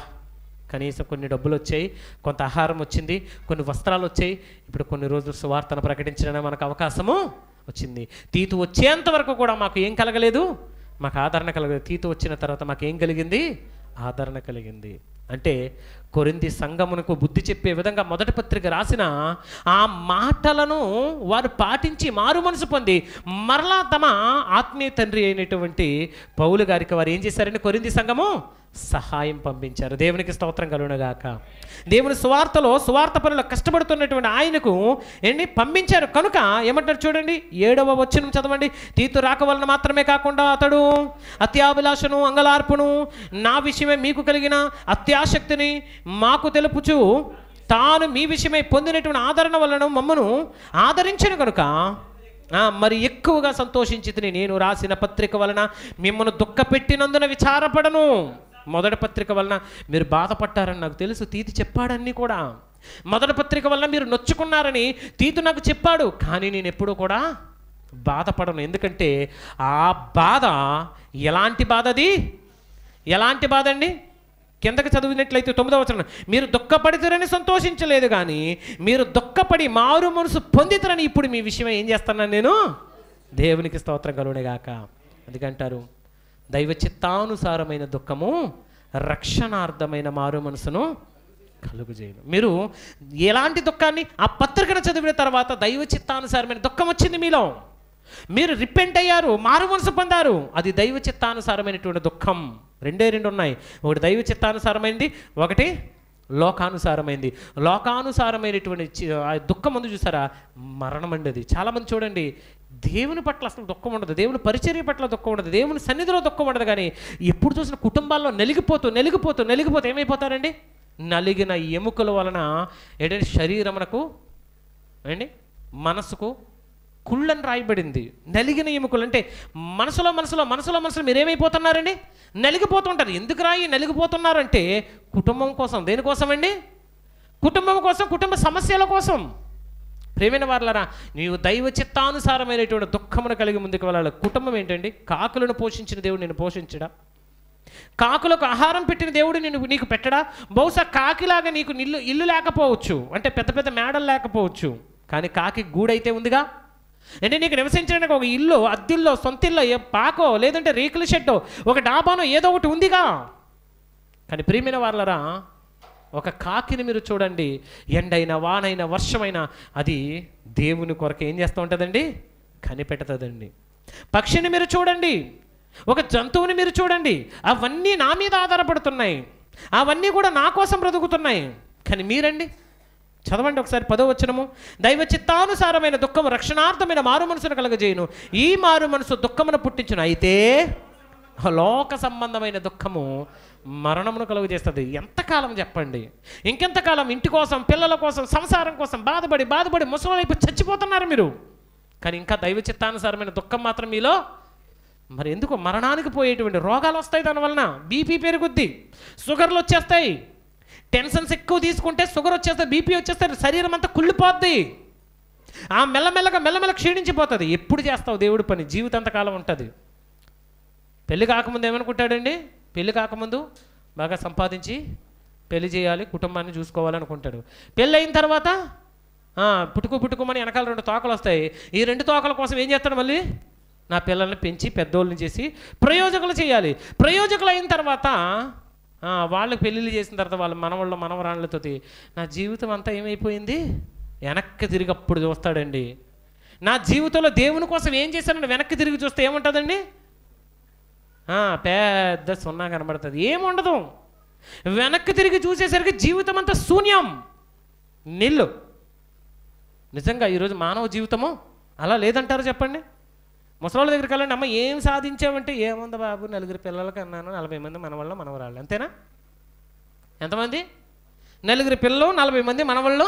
కనీసం కొన్ని డబ్బులు వచ్చాయి కొంత ఆహారం వచ్చింది కొన్ని వస్త్రాలు వచ్చాయి ఇప్పుడు కొన్ని రోజులు సువార్తను ప్రకటించడమే మనకు అవకాశము వచ్చింది తీతు వచ్చేంత వరకు కూడా మాకు ఏం కలగలేదు మాకు ఆదరణ కలిగింది తీతో వచ్చిన తర్వాత మాకేం కలిగింది ఆదరణ కలిగింది అంటే కొరింది సంగమునకు బుద్ధి చెప్పే విధంగా మొదటి పత్రిక రాసిన ఆ మాటలను వారు పాటించి మారు మనసు పొంది మరలా తమ ఆత్మీయ తండ్రి అయినటువంటి పౌలు గారికి వారు ఏం చేశారని కొరింది సంఘము సహాయం పంపించారు దేవునికి స్తోత్రం కలుగునగాక దేవుని సువార్తలో సువార్త పనులు కష్టపడుతున్నటువంటి ఆయనకు ఏంటి పంపించారు కనుక ఏమంటారు చూడండి ఏడవ వచ్చిన చదవండి తీతు రాక వలన మాత్రమే కాకుండా అతడు అత్యాభిలాషను అంగలార్పును నా విషయమే మీకు కలిగిన అత్యాసక్తిని మాకు తెలుపుచు తాను మీ విషయమై పొందినటువంటి ఆదరణ వలన మమ్మను ఆదరించను కనుక మరి ఎక్కువగా సంతోషించి నేను రాసిన పత్రిక వలన మిమ్మల్ని దుఃఖపెట్టినందున విచారపడను మొదటి పత్రిక వలన మీరు బాధపడ్డారని నాకు తెలుసు తీతి చెప్పాడన్నీ కూడా మొదటి పత్రిక వల్ల మీరు నొచ్చుకున్నారని తీతు నాకు చెప్పాడు కానీ నేను ఎప్పుడూ కూడా బాధపడను ఎందుకంటే ఆ బాధ ఎలాంటి బాధ అది ఎలాంటి బాధ అండి కిందకి చదివినట్లయితే తొమ్మిదవ వచనం మీరు దుఃఖపడితేరని సంతోషించలేదు కానీ మీరు దుఃఖపడి మారు మనసు పొందితరని ఇప్పుడు మీ విషయం ఏం చేస్తున్నాను నేను దేవునికి స్తోత్రం కలుడేగాక అందుకంటారు దైవ చిత్తానుసారమైన దుఃఖము రక్షణార్థమైన మారు మనసును కలుగు చేయను మీరు ఎలాంటి దుఃఖాన్ని ఆ పత్రికను చదివిన తర్వాత దైవ చిత్తానుసారమైన దుఃఖం వచ్చింది మీలో మీరు రిపెంట్ అయ్యారు మారు మనసు పొందారు అది దైవ చిత్తానుసారమైనటువంటి దుఃఖం రెండే రెండు ఉన్నాయి ఒకటి దైవ చిత్తానుసారమైంది ఒకటి లోకానుసారమైంది లోకానుసారమైనటువంటి దుఃఖం ముందు చూసారా మరణం అండి అది చాలామంది చూడండి దేవుని పట్ల అసలు దుఃఖం ఉండదు దేవుని పరిచర్య పట్ల దుఃఖం ఉండదు దేవుని సన్నిధిలో దుఃఖం ఉండదు కానీ ఎప్పుడు చూసిన కుటుంబాల్లో నలిగిపోతూ నలిగిపోతూ నలిగిపోతూ ఏమైపోతారండి నలిగిన ఎముకల వలన ఏంటంటే శరీరమునకు ఏంటి మనసుకు కుళ్ళని రాయబడింది నలిగిన ఎముకలు అంటే మనసులో మనసులో మనసులో మనసులో మీరేమైపోతున్నారండి నలిగిపోతుంటారు ఎందుకు రాయి నలిగిపోతున్నారంటే కుటుంబం కోసం దేనికోసం అండి కుటుంబం కోసం కుటుంబ సమస్యల కోసం ప్రేమైన వాళ్ళరా నీవు దైవ చిత్తానుసారమైనటువంటి దుఃఖమును కలిగి ముందుకు వెళ్ళాలి కుటుంబం ఏంటండి కాకులను పోషించిన దేవుడు నేను పోషించడా కాకులకు ఆహారం పెట్టిన దేవుడు నేను నీకు పెట్టడా బహుశా కాకిలాగా నీకు నిల్లు ఇల్లు లేకపోవచ్చు అంటే పెద్ద పెద్ద మేడలు లేకపోవచ్చు కానీ కాకి గూడైతే ఉందిగా అంటే నీకు నివసించడానికి ఒక ఇల్లు అద్దిల్లో సొంతిల్లో ఏ పాకో లేదంటే రేకుల షెడ్డో ఒక డాబానో ఏదో ఒకటి ఉందిగా కానీ ప్రియమైన వాళ్ళరా ఒక కాకిని మీరు చూడండి ఎండైనా వానైనా వర్షమైనా అది దేవుని కొరకు ఏం చేస్తూ ఉంటుందండి కనిపెడుతుందండి పక్షిని మీరు చూడండి ఒక జంతువుని మీరు చూడండి అవన్నీ నా మీద ఆధారపడుతున్నాయి అవన్నీ కూడా నా కోసం బ్రతుకుతున్నాయి కానీ మీరండి చదవండి ఒకసారి పదో వచ్చినము దైవ చిత్తానుసారమైన దుఃఖము రక్షణార్థమైన మారు మనసును కలగజేయను ఈ మారు మనసు దుఃఖమును పుట్టించును అయితే లోక సంబంధమైన దుఃఖము మరణమును కలుగజేస్తుంది ఎంతకాలం చెప్పండి ఇంకెంతకాలం ఇంటి కోసం పిల్లల కోసం సంసారం కోసం బాధపడి బాధపడి ముసలిపు చచ్చిపోతున్నారు మీరు కానీ ఇంకా దైవ చిత్తానుసారమైన దుఃఖం మాత్రం మీలో మరి ఎందుకు మరణానికి పోయేటువంటి రోగాలు వస్తాయి దానివలన బీపీ పెరుగుద్ది షుగర్లు వచ్చేస్తాయి టెన్షన్స్ ఎక్కువ తీసుకుంటే షుగర్ వచ్చేస్తాయి బీపీ వచ్చేస్తాయి శరీరం అంతా కుళ్ళిపోద్ది ఆ మెల్లమెల్లగా మెల్లమెల్ల క్షీణించిపోతుంది ఎప్పుడు చేస్తావు దేవుడి పని జీవితంతకాలం ఉంటుంది పెళ్లి కాకముందు ఏమనుకుంటాడండి పెళ్ళి కాకముందు బాగా సంపాదించి పెళ్లి చేయాలి కుటుంబాన్ని చూసుకోవాలనుకుంటాడు పెళ్ళి అయిన తర్వాత పుట్టుకు పుట్టుకోమని వెనకాల రెండు తోకలు వస్తాయి ఈ రెండు తోకల కోసం ఏం చేస్తాడు మళ్ళీ నా పిల్లల్ని పెంచి పెద్దోళ్ళని చేసి ప్రయోజకులు చేయాలి ప్రయోజకులు అయిన తర్వాత వాళ్ళకి పెళ్ళిళ్ళు చేసిన తర్వాత వాళ్ళ మనవాళ్ళ మనవరాళ్ళతో నా జీవితం అంతా ఏమైపోయింది వెనక్కి తిరిగి అప్పుడు చూస్తాడండి నా జీవితంలో దేవుని కోసం ఏం చేశానని వెనక్కి తిరిగి చూస్తే ఏముంటుందండి పెద్ద సున్నా కనబడుతుంది ఏముండదు వెనక్కి తిరిగి చూసేసరికి జీవితం అంతా శూన్యం నిల్లు నిజంగా ఈరోజు మానవ జీవితము అలా లేదంటారు చెప్పండి ముసలాళ్ళ దగ్గరికి వెళ్ళండి అమ్మ ఏం సాధించామంటే ఏముంది బాబు నలుగురు పిల్లలకి అన్నాను నలభై మంది మనవాళ్ళు మనవరాళ్ళు అంతేనా ఎంతమంది నలుగురు పిల్లలు నలభై మంది మనవాళ్ళు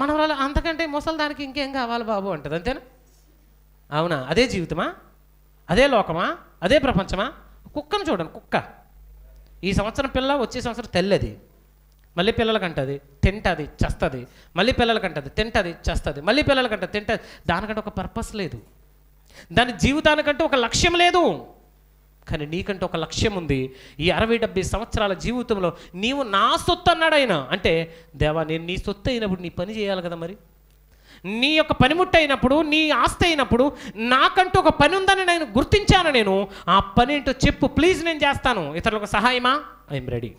మనవరాలు అంతకంటే ముసలి దానికి ఇంకేం కావాలి బాబు అంటది అంతేనా అవునా అదే జీవితమా అదే లోకమా అదే ప్రపంచమా కుక్కను చూడండి కుక్క ఈ సంవత్సరం పిల్ల వచ్చే సంవత్సరం తెల్లది మళ్ళీ పిల్లలకంటది తింటుంది చస్తుంది మళ్ళీ పిల్లలకంటది తింటుంది చస్తుంది మళ్ళీ పిల్లలకంటది తింటుంది దానికంటే ఒక పర్పస్ లేదు దాని జీవితానికంటే ఒక లక్ష్యం లేదు కానీ నీకంటే ఒక లక్ష్యం ఉంది ఈ అరవై డెబ్బై సంవత్సరాల జీవితంలో నీవు నా సొత్తు అన్నాడు ఆయన అంటే దేవా నేను నీ సొత్తు అయినప్పుడు నీ పని చేయాలి కదా మరి నీ యొక్క పనిముట్టు అయినప్పుడు నీ ఆస్తి అయినప్పుడు నాకంటూ ఒక పని ఉందని నేను గుర్తించాను నేను ఆ పని ఏంటో చెప్పు ప్లీజ్ నేను చేస్తాను ఇతరులకు సహాయమా ఐఎమ్ రెడీ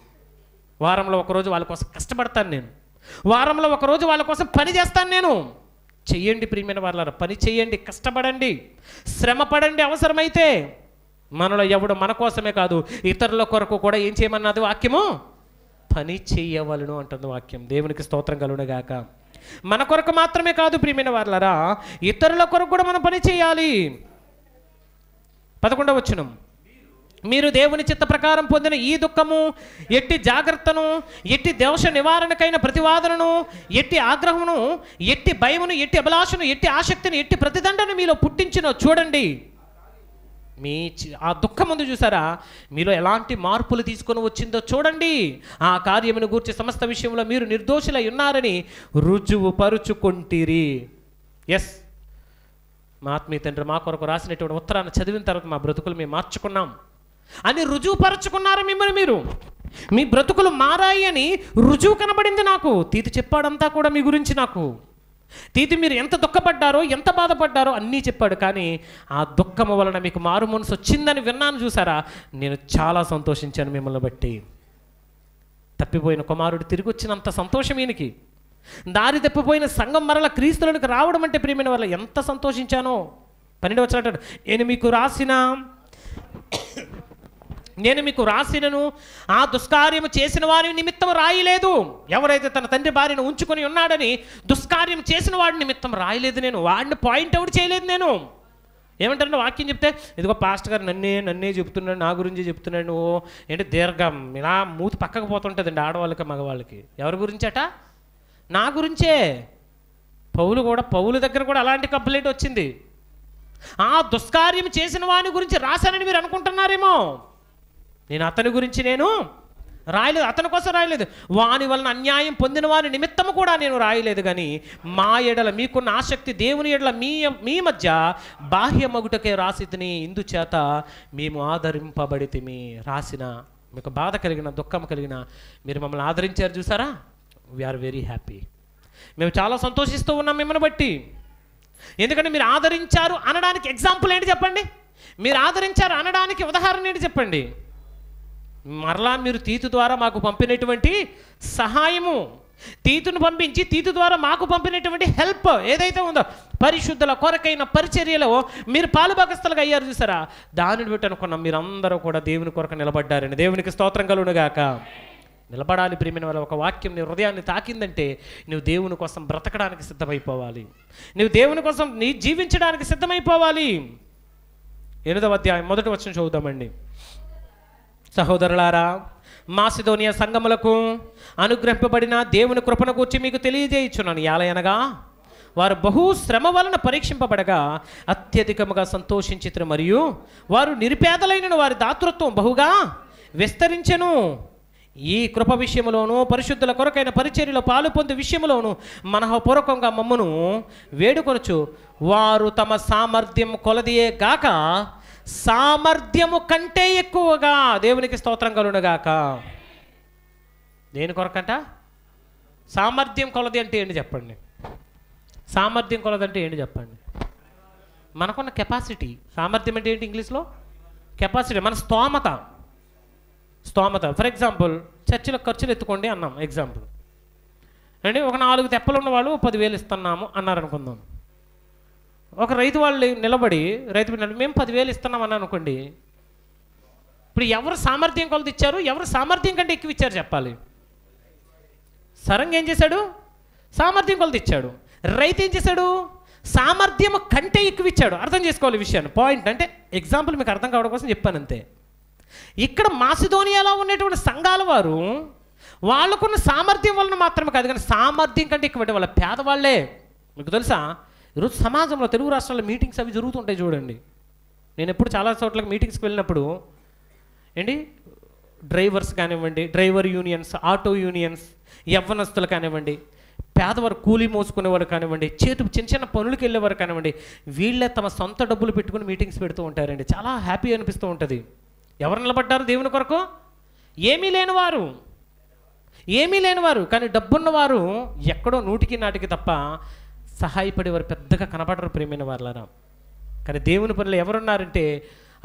వారంలో ఒకరోజు వాళ్ళ కోసం కష్టపడతాను నేను వారంలో ఒకరోజు వాళ్ళ కోసం పని చేస్తాను నేను చెయ్యండి ప్రియమైన వాళ్ళ పని చేయండి కష్టపడండి శ్రమపడండి అవసరమైతే మనలో ఎవడు మన కోసమే కాదు ఇతరుల కొరకు కూడా ఏం చేయమన్నది వాక్యము పని చేయవలను అంటుంది వాక్యం దేవునికి స్తోత్రం కలుడగాక మన కొరకు మాత్రమే కాదు ప్రియమైన వాళ్ళరా ఇతరుల కొరకు కూడా మనం పని చేయాలి పదకొండవ వచ్చును మీరు దేవుని చిత్త ప్రకారం పొందిన ఈ దుఃఖము ఎట్టి జాగ్రత్తను ఎట్టి దోష నివారణకైన ప్రతివాదనను ఎట్టి ఆగ్రహమును ఎట్టి భయమును ఎట్టి అభిలాషను ఎట్టి ఆసక్తిని ఎట్టి ప్రతిదండను మీలో పుట్టించినో చూడండి మీ ఆ దుఃఖం ముందు చూసారా మీలో ఎలాంటి మార్పులు తీసుకొని వచ్చిందో చూడండి ఆ కార్యమును గూర్చి సమస్త విషయంలో మీరు నిర్దోషులై ఉన్నారని రుజువు పరుచుకుంటీరి ఎస్ మా ఆత్మీయ తండ్రి మా కొరకు రాసినటువంటి ఉత్తరాన్ని చదివిన తర్వాత మా బ్రతుకులు మేము మార్చుకున్నాం అని రుజువుపరుచుకున్నారు మిమ్మల్ని మీరు మీ బ్రతుకులు మారాయి అని రుజువు కనబడింది నాకు తీతి చెప్పాడంతా కూడా మీ గురించి నాకు తీతి మీరు ఎంత దుఃఖపడ్డారో ఎంత బాధపడ్డారో అన్నీ చెప్పాడు కానీ ఆ దుఃఖము వలన మీకు మారు మనసు వచ్చిందని విన్నాను చూసారా నేను చాలా సంతోషించాను మిమ్మల్ని బట్టి తప్పిపోయిన కుమారుడు తిరిగి వచ్చినంత సంతోషం ఈయనకి దారి తప్పిపోయిన సంఘం మరల క్రీస్తులకు రావడం అంటే ప్రియమైన వల్ల ఎంత సంతోషించానో పన్నెండు వచ్చినట్టు నేను మీకు రాసిన నేను మీకు రాసినను ఆ దుష్కార్యం చేసిన వారి నిమిత్తం రాయలేదు ఎవరైతే తన తండ్రి భార్యను ఉంచుకొని ఉన్నాడని దుష్కార్యం చేసిన వాడి నిమిత్తం రాయలేదు నేను వాడిని పాయింట్ చేయలేదు నేను ఏమంటారంటే వాక్యం చెప్తే ఇదిగో పాస్టర్ గారు నన్నే నన్నే చెప్తున్నాడు నా గురించి చెప్తున్నాడు నువ్వు ఏంటంటే దీర్ఘం ఇలా మూతి పక్కకు పోతుంటుందండి ఆడవాళ్ళకి మగవాళ్ళకి ఎవరి గురించి అట నా గురించే పౌలు కూడా పౌలు దగ్గర కూడా అలాంటి కంప్లైంట్ వచ్చింది ఆ దుష్కార్యం చేసిన వాని గురించి రాశానని మీరు అనుకుంటున్నారేమో నేను అతని గురించి నేను రాయలేదు అతని కోసం రాయలేదు వాని వలన అన్యాయం పొందిన వారి నిమిత్తము కూడా నేను రాయలేదు కానీ మా ఎడల మీకున్న ఆసక్తి దేవుని ఎడల మీ మీ మధ్య బాహ్య మగుటకే రాసితిని ఇందుచేత మేము మీ రాసిన మీకు బాధ కలిగిన దుఃఖం కలిగిన మీరు మమ్మల్ని ఆదరించారు చూసారా వీఆర్ వెరీ హ్యాపీ మేము చాలా సంతోషిస్తూ ఉన్నాం మిమ్మల్ని బట్టి ఎందుకంటే మీరు ఆదరించారు అనడానికి ఎగ్జాంపుల్ ఏంటి చెప్పండి మీరు ఆదరించారు అనడానికి ఉదాహరణ ఏంటి చెప్పండి మరలా మీరు తీతు ద్వారా మాకు పంపినటువంటి సహాయము తీతును పంపించి తీతు ద్వారా మాకు పంపినటువంటి హెల్ప్ ఏదైతే ఉందో పరిశుద్ధుల కొరకైన పరిచర్యలో మీరు పాలుభాగస్థలుగా అయ్యారు చూసారా దానిని బట్టి అనుకున్నాం మీరందరూ కూడా దేవుని కొరకు నిలబడ్డారని దేవునికి స్తోత్రం కలుగునుగాక నిలబడాలి ప్రేమిన వాళ్ళ ఒక వాక్యం నీ హృదయాన్ని తాకిందంటే నువ్వు దేవుని కోసం బ్రతకడానికి సిద్ధమైపోవాలి నువ్వు దేవుని కోసం నీ జీవించడానికి సిద్ధమైపోవాలి ఎనిమిదవ అధ్యాయం మొదటి వచ్చిన చదువుతామండి సహోదరులారా మాసిదోనియ సంఘములకు అనుగ్రహింపబడిన దేవుని కృపణ గురించి మీకు తెలియజేయించున్నాను ఎలయనగా వారు బహు శ్రమ వలన పరీక్షింపబడగా అత్యధికముగా సంతోషించితురు మరియు వారు నిరుపేదలైన వారి దాతృత్వం బహుగా విస్తరించెను ఈ కృప విషయంలోను పరిశుద్ధుల కొరకైన పరిచర్యలో పాలు పొందే విషయంలోను మనహపూర్వకంగా మమ్మను వేడుకొనచ్చు వారు తమ సామర్థ్యం కొలదియే గాక సామర్థ్యము కంటే ఎక్కువగా దేవునికి స్తోత్రం కలుగునుగాక దేని కొరకంట సామర్థ్యం కొలది అంటే ఏంటి చెప్పండి సామర్థ్యం కొలది అంటే ఏంటి చెప్పండి మనకున్న కెపాసిటీ సామర్థ్యం అంటే ఏంటి ఇంగ్లీష్లో కెపాసిటీ మన స్తోమత స్తోమత ఫర్ ఎగ్జాంపుల్ చర్చిలో ఖర్చులు ఎత్తుకోండి అన్నాం ఎగ్జాంపుల్ అంటే ఒక నాలుగు తెప్పలు ఉన్నవాళ్ళు పదివేలు ఇస్తున్నాము అన్నారనుకుందాం ఒక రైతు వాళ్ళు నిలబడి రైతు మేము పదివేలు ఇస్తున్నామని అనుకోండి ఇప్పుడు ఎవరు సామర్థ్యం కొలది ఇచ్చారు ఎవరు సామర్థ్యం కంటే ఎక్కువ ఇచ్చారు చెప్పాలి సరంగా ఏం చేశాడు సామర్థ్యం కొలది ఇచ్చాడు రైతు ఏం చేశాడు సామర్థ్యం కంటే ఎక్కువ ఇచ్చాడు అర్థం చేసుకోవాలి విషయాన్ని పాయింట్ అంటే ఎగ్జాంపుల్ మీకు అర్థం కావడం కోసం చెప్పాను అంతే ఇక్కడ మాసిధోనియాలో ఉన్నటువంటి సంఘాల వారు వాళ్ళకున్న సామర్థ్యం వలన మాత్రమే కాదు కానీ సామర్థ్యం కంటే ఎక్కువ వాళ్ళ పేదవాళ్ళే మీకు తెలుసా ఈరోజు సమాజంలో తెలుగు రాష్ట్రాల్లో మీటింగ్స్ అవి జరుగుతుంటాయి చూడండి నేను ఎప్పుడు చాలా చోట్లకి మీటింగ్స్కి వెళ్ళినప్పుడు ఏంటి డ్రైవర్స్ కానివ్వండి డ్రైవర్ యూనియన్స్ ఆటో యూనియన్స్ యవ్వనస్తులు కానివ్వండి పేదవారు కూలీ మోసుకునేవారు కానివ్వండి చేతు చిన్న చిన్న పనులకు వెళ్ళేవారు కానివ్వండి వీళ్ళే తమ సొంత డబ్బులు పెట్టుకుని మీటింగ్స్ పెడుతూ ఉంటారండి చాలా హ్యాపీ అనిపిస్తూ ఉంటుంది ఎవరు నిలబడ్డారు దేవుని కొరకు ఏమీ లేనివారు ఏమీ లేనివారు కానీ డబ్బున్నవారు ఎక్కడో నూటికి నాటికి తప్ప సహాయపడేవారు పెద్దగా కనపడరు ప్రేమైన వాళ్ళరా కానీ దేవుని పనులు ఎవరున్నారంటే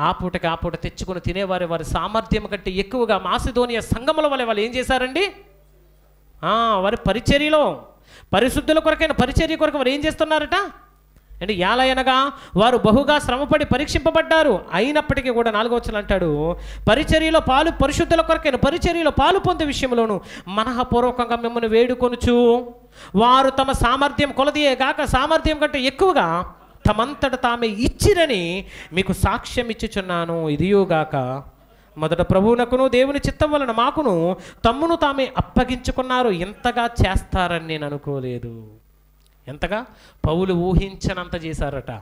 ఆ పూటకి ఆ పూట తెచ్చుకొని తినేవారు వారి సామర్థ్యం కంటే ఎక్కువగా మాసిధోనియ సంఘముల వల్ల వాళ్ళు ఏం చేశారండి వారి పరిచర్యలో పరిశుద్ధుల కొరకైన పరిచర్య కొరకు వారు ఏం చేస్తున్నారట అంటే యాలయనగా వారు బహుగా శ్రమపడి పరీక్షింపబడ్డారు అయినప్పటికీ కూడా నాలుగో వచ్చిన అంటాడు పరిచర్యలో పాలు పరిశుద్ధుల కొరకైన పరిచర్యలో పాలు పొందే విషయంలోను మనఃపూర్వకంగా మిమ్మల్ని వేడుకొనుచు వారు తమ సామర్థ్యం గాక సామర్థ్యం కంటే ఎక్కువగా తమంతట తామే ఇచ్చిరని మీకు సాక్ష్యం ఇచ్చుచున్నాను ఇదియుగాక మొదట ప్రభువునకును దేవుని చిత్తం వలన మాకును తమ్మును తామే అప్పగించుకున్నారు ఇంతగా చేస్తారని నేను అనుకోలేదు ఎంతగా పౌలు ఊహించనంత చేశారట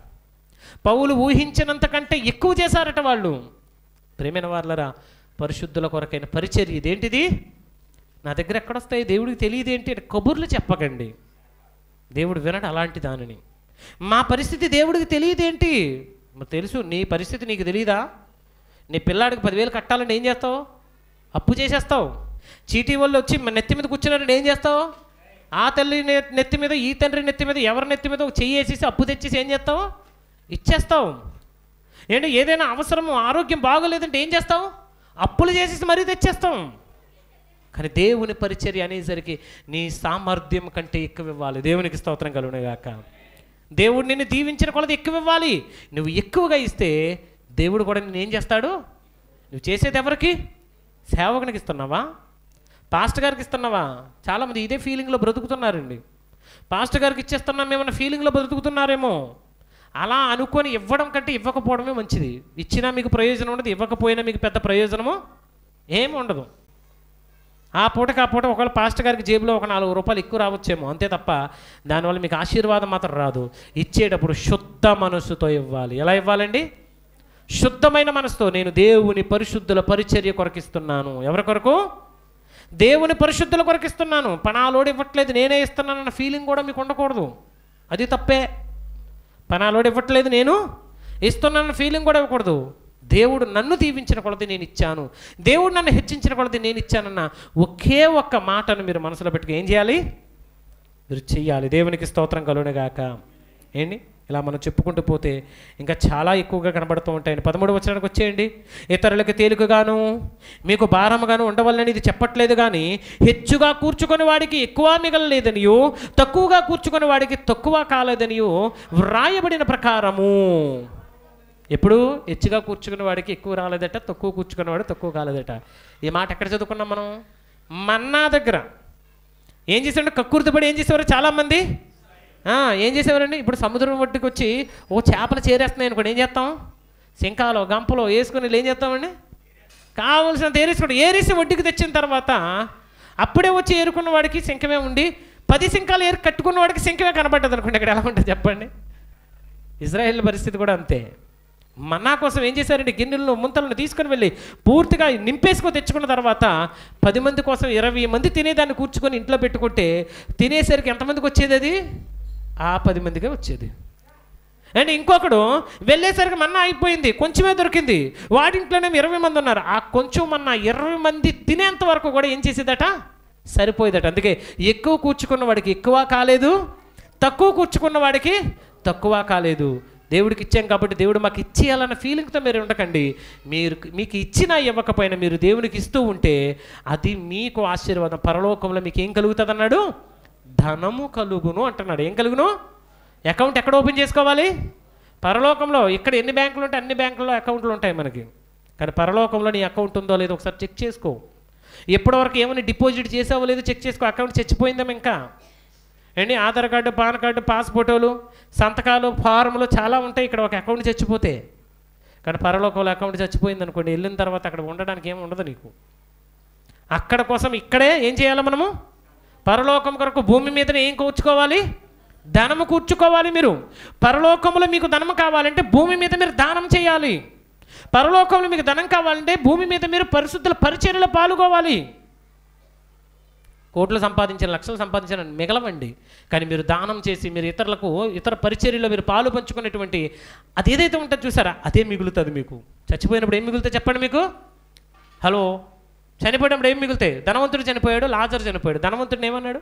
పౌలు ఊహించినంత కంటే ఎక్కువ చేశారట వాళ్ళు ప్రేమైన వాళ్ళరా పరిశుద్ధుల కొరకైన పరిచర్య ఇదేంటిది నా దగ్గర ఎక్కడొస్తాయి దేవుడికి తెలియదేంటి కబుర్లు చెప్పకండి దేవుడు వినడు అలాంటి దానిని మా పరిస్థితి దేవుడికి తెలియదేంటి ఏంటి తెలుసు నీ పరిస్థితి నీకు తెలియదా నీ పిల్లాడికి పదివేలు కట్టాలని ఏం చేస్తావు అప్పు చేసేస్తావు చీటీ వాళ్ళు వచ్చి నెత్తి మీద కూర్చున్నారని ఏం చేస్తావు ఆ తల్లి నెత్తి మీద ఈ తండ్రి నెత్తి మీద ఎవరి నెత్తి మీద చెయ్యి వేసేసి అప్పు తెచ్చేసి ఏం చేస్తావు ఇచ్చేస్తావు ఏంటి ఏదైనా అవసరము ఆరోగ్యం బాగోలేదంటే ఏం చేస్తావు అప్పులు చేసేసి మరీ తెచ్చేస్తాం కానీ దేవుని పరిచర్య అనేసరికి నీ సామర్థ్యం కంటే ఎక్కువ ఇవ్వాలి దేవునికి స్తోత్రం కలుగునేగాక దేవుడు నిన్ను దీవించిన కొలది ఎక్కువ ఇవ్వాలి నువ్వు ఎక్కువగా ఇస్తే దేవుడు కూడా నేను ఏం చేస్తాడు నువ్వు చేసేది ఎవరికి సేవకునికి ఇస్తున్నావా పాస్టర్ గారికి ఇస్తున్నావా చాలామంది ఇదే ఫీలింగ్లో బ్రతుకుతున్నారండి పాస్టర్ గారికి ఇచ్చేస్తున్నాం ఏమైనా ఫీలింగ్లో బ్రతుకుతున్నారేమో అలా అనుకొని ఇవ్వడం కంటే ఇవ్వకపోవడమే మంచిది ఇచ్చినా మీకు ప్రయోజనం ఉండదు ఇవ్వకపోయినా మీకు పెద్ద ప్రయోజనము ఏమి ఉండదు ఆ పూటకి ఆ పూట ఒకవేళ పాస్ట్ గారికి జేబులో ఒక నాలుగు రూపాయలు ఎక్కువ రావచ్చేమో అంతే తప్ప దానివల్ల మీకు ఆశీర్వాదం మాత్రం రాదు ఇచ్చేటప్పుడు శుద్ధ మనసుతో ఇవ్వాలి ఎలా ఇవ్వాలండి శుద్ధమైన మనసుతో నేను దేవుని పరిశుద్ధుల పరిచర్య కొరకిస్తున్నాను ఎవరి కొరకు దేవుని పరిశుద్ధుల కొరకు ఇస్తున్నాను పనాలోడు ఇవ్వట్లేదు నేనే ఇస్తున్నాను అన్న ఫీలింగ్ కూడా మీకు ఉండకూడదు అది తప్పే పణాలోడి ఇవ్వట్లేదు నేను ఇస్తున్నానన్న ఫీలింగ్ కూడా ఇవ్వకూడదు దేవుడు నన్ను దీవించిన కొలది నేను ఇచ్చాను దేవుడు నన్ను హెచ్చించిన కొలది నేను ఇచ్చానన్న ఒకే ఒక్క మాటను మీరు మనసులో పెట్టుకు ఏం చేయాలి మీరు చెయ్యాలి దేవునికి స్తోత్రం కలుగునగాక ఏంటి ఇలా మనం చెప్పుకుంటూ పోతే ఇంకా చాలా ఎక్కువగా కనబడుతూ ఉంటాయండి పదమూడు వచ్చరానికి వచ్చేయండి ఇతరులకు తేలికగాను మీకు భారముగాను ఉండవల్లని ఇది చెప్పట్లేదు కానీ హెచ్చుగా కూర్చుకొని వాడికి ఎక్కువ మిగలలేదనియో తక్కువగా కూర్చుకొని వాడికి తక్కువ కాలేదనియో వ్రాయబడిన ప్రకారము ఎప్పుడు హెచ్చుగా కూర్చుకునే వాడికి ఎక్కువ రాలేదట తక్కువ కూర్చుకునేవాడు తక్కువ కాలేదట ఈ మాట ఎక్కడ చదువుకున్నాం మనం మన్నా దగ్గర ఏం చేశాడు కక్కుర్తిపడి ఏం చేసేవారు చాలామంది ఏం చేసేవారండి ఇప్పుడు సముద్రం ఒడ్డుకు వచ్చి ఓ చేపలు చేరేస్తున్నాయి అనుకోండి ఏం చేస్తాం శంఖాలో గంపలో వేసుకుని ఏం చేస్తామండి కావలసినంత ఏరేసుకోండి ఏరేసి ఒడ్డుకు తెచ్చిన తర్వాత అప్పుడే వచ్చి ఏరుకున్న వాడికి శంఖమే ఉండి పది శంఖాలు ఏరు కట్టుకున్న వాడికి శంఖమే కనబడ్డది అనుకోండి ఇక్కడ ఎలా ఉంటుంది చెప్పండి ఇజ్రాయెల్ పరిస్థితి కూడా అంతే మన కోసం ఏం చేశారండి గిన్నెలను ముంతలను తీసుకుని వెళ్ళి పూర్తిగా నింపేసుకొని తెచ్చుకున్న తర్వాత పది మంది కోసం ఇరవై మంది తినేదాన్ని కూర్చుకొని ఇంట్లో పెట్టుకుంటే తినేసరికి ఎంతమందికి వచ్చేది అది ఆ పది మందిగా వచ్చేది అండ్ ఇంకొకడు వెళ్ళేసరికి మన్నా అయిపోయింది కొంచెమే దొరికింది వాడింట్లోనే ఇరవై మంది ఉన్నారు ఆ కొంచెం మన్న ఇరవై మంది తినేంత వరకు కూడా ఏం చేసేదట సరిపోయేదట అందుకే ఎక్కువ కూర్చుకున్న వాడికి ఎక్కువ కాలేదు తక్కువ కూర్చుకున్న వాడికి తక్కువ కాలేదు దేవుడికి ఇచ్చాం కాబట్టి దేవుడు మాకు ఇచ్చేయాలన్న ఫీలింగ్తో మీరు ఉండకండి మీరు మీకు ఇచ్చినా ఇవ్వకపోయినా మీరు దేవునికి ఇస్తూ ఉంటే అది మీకు ఆశీర్వాదం పరలోకంలో మీకు ఏం కలుగుతుంది అన్నాడు ధనము కలుగును అంటున్నాడు ఏం కలుగును అకౌంట్ ఎక్కడ ఓపెన్ చేసుకోవాలి పరలోకంలో ఇక్కడ ఎన్ని బ్యాంకులు ఉంటే అన్ని బ్యాంకుల్లో అకౌంట్లు ఉంటాయి మనకి కానీ పరలోకంలో నీ అకౌంట్ ఉందో లేదో ఒకసారి చెక్ చేసుకో ఎప్పటివరకు ఏమైనా డిపాజిట్ చేసావో లేదో చెక్ చేసుకో అకౌంట్ చచ్చిపోయిందా ఇంకా ఏంటి ఆధార్ కార్డు పాన్ కార్డు పాస్ఫోటోలు సంతకాలు ఫారములు చాలా ఉంటాయి ఇక్కడ ఒక అకౌంట్ చచ్చిపోతే కానీ పరలోకంలో అకౌంట్ చచ్చిపోయింది అనుకోండి వెళ్ళిన తర్వాత అక్కడ ఉండడానికి ఏమి ఉండదు నీకు అక్కడ కోసం ఇక్కడే ఏం చేయాలి మనము పరలోకం కొరకు భూమి మీదనే ఏం కూర్చుకోవాలి ధనము కూర్చుకోవాలి మీరు పరలోకంలో మీకు ధనం కావాలంటే భూమి మీద మీరు దానం చేయాలి పరలోకంలో మీకు ధనం కావాలంటే భూమి మీద మీరు పరిశుద్ధుల పరిచర్యలో పాల్గొవాలి కోట్లు సంపాదించిన లక్షలు సంపాదించిన మిగలవండి కానీ మీరు దానం చేసి మీరు ఇతరులకు ఇతర పరిచర్యలో మీరు పాలు పంచుకునేటువంటి అది ఏదైతే ఉంటుందో చూసారా అదే మిగులుతుంది మీకు చచ్చిపోయినప్పుడు ఏం మిగులుతుంది చెప్పండి మీకు హలో చనిపోయినప్పుడు ఏం మిగులుతాయి ధనవంతుడు చనిపోయాడు లాజర్ చనిపోయాడు ధనవంతుడు ఏమన్నాడు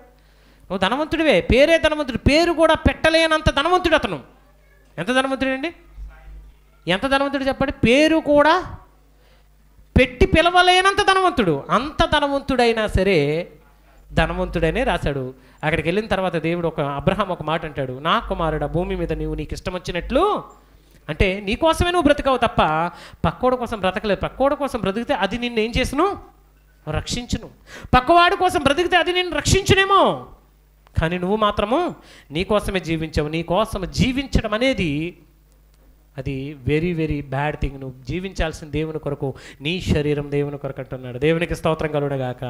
నువ్వు ధనవంతుడివే పేరే ధనవంతుడు పేరు కూడా పెట్టలేనంత ధనవంతుడు అతను ఎంత ధనవంతుడు అండి ఎంత ధనవంతుడు చెప్పండి పేరు కూడా పెట్టి పిలవలేనంత ధనవంతుడు అంత ధనవంతుడైనా సరే ధనవంతుడనే రాశాడు అక్కడికి వెళ్ళిన తర్వాత దేవుడు ఒక అబ్రహాం ఒక మాట అంటాడు నా కుమారుడు భూమి మీద నీవు నీకు ఇష్టం వచ్చినట్లు అంటే నీకోసమే నువ్వు బ్రతకవు తప్ప పక్కోడ కోసం బ్రతకలేదు పక్కోడ కోసం బ్రతికితే అది నిన్ను ఏం చేసినావు రక్షించును పక్కవాడు కోసం బ్రతికితే అది నేను రక్షించునేమో కానీ నువ్వు మాత్రము నీకోసమే జీవించావు నీకోసం జీవించడం అనేది అది వెరీ వెరీ బ్యాడ్ థింగ్ నువ్వు జీవించాల్సిన దేవుని కొరకు నీ శరీరం దేవుని కొరకు అంటున్నాడు దేవునికి స్తోత్రం కలుడగాక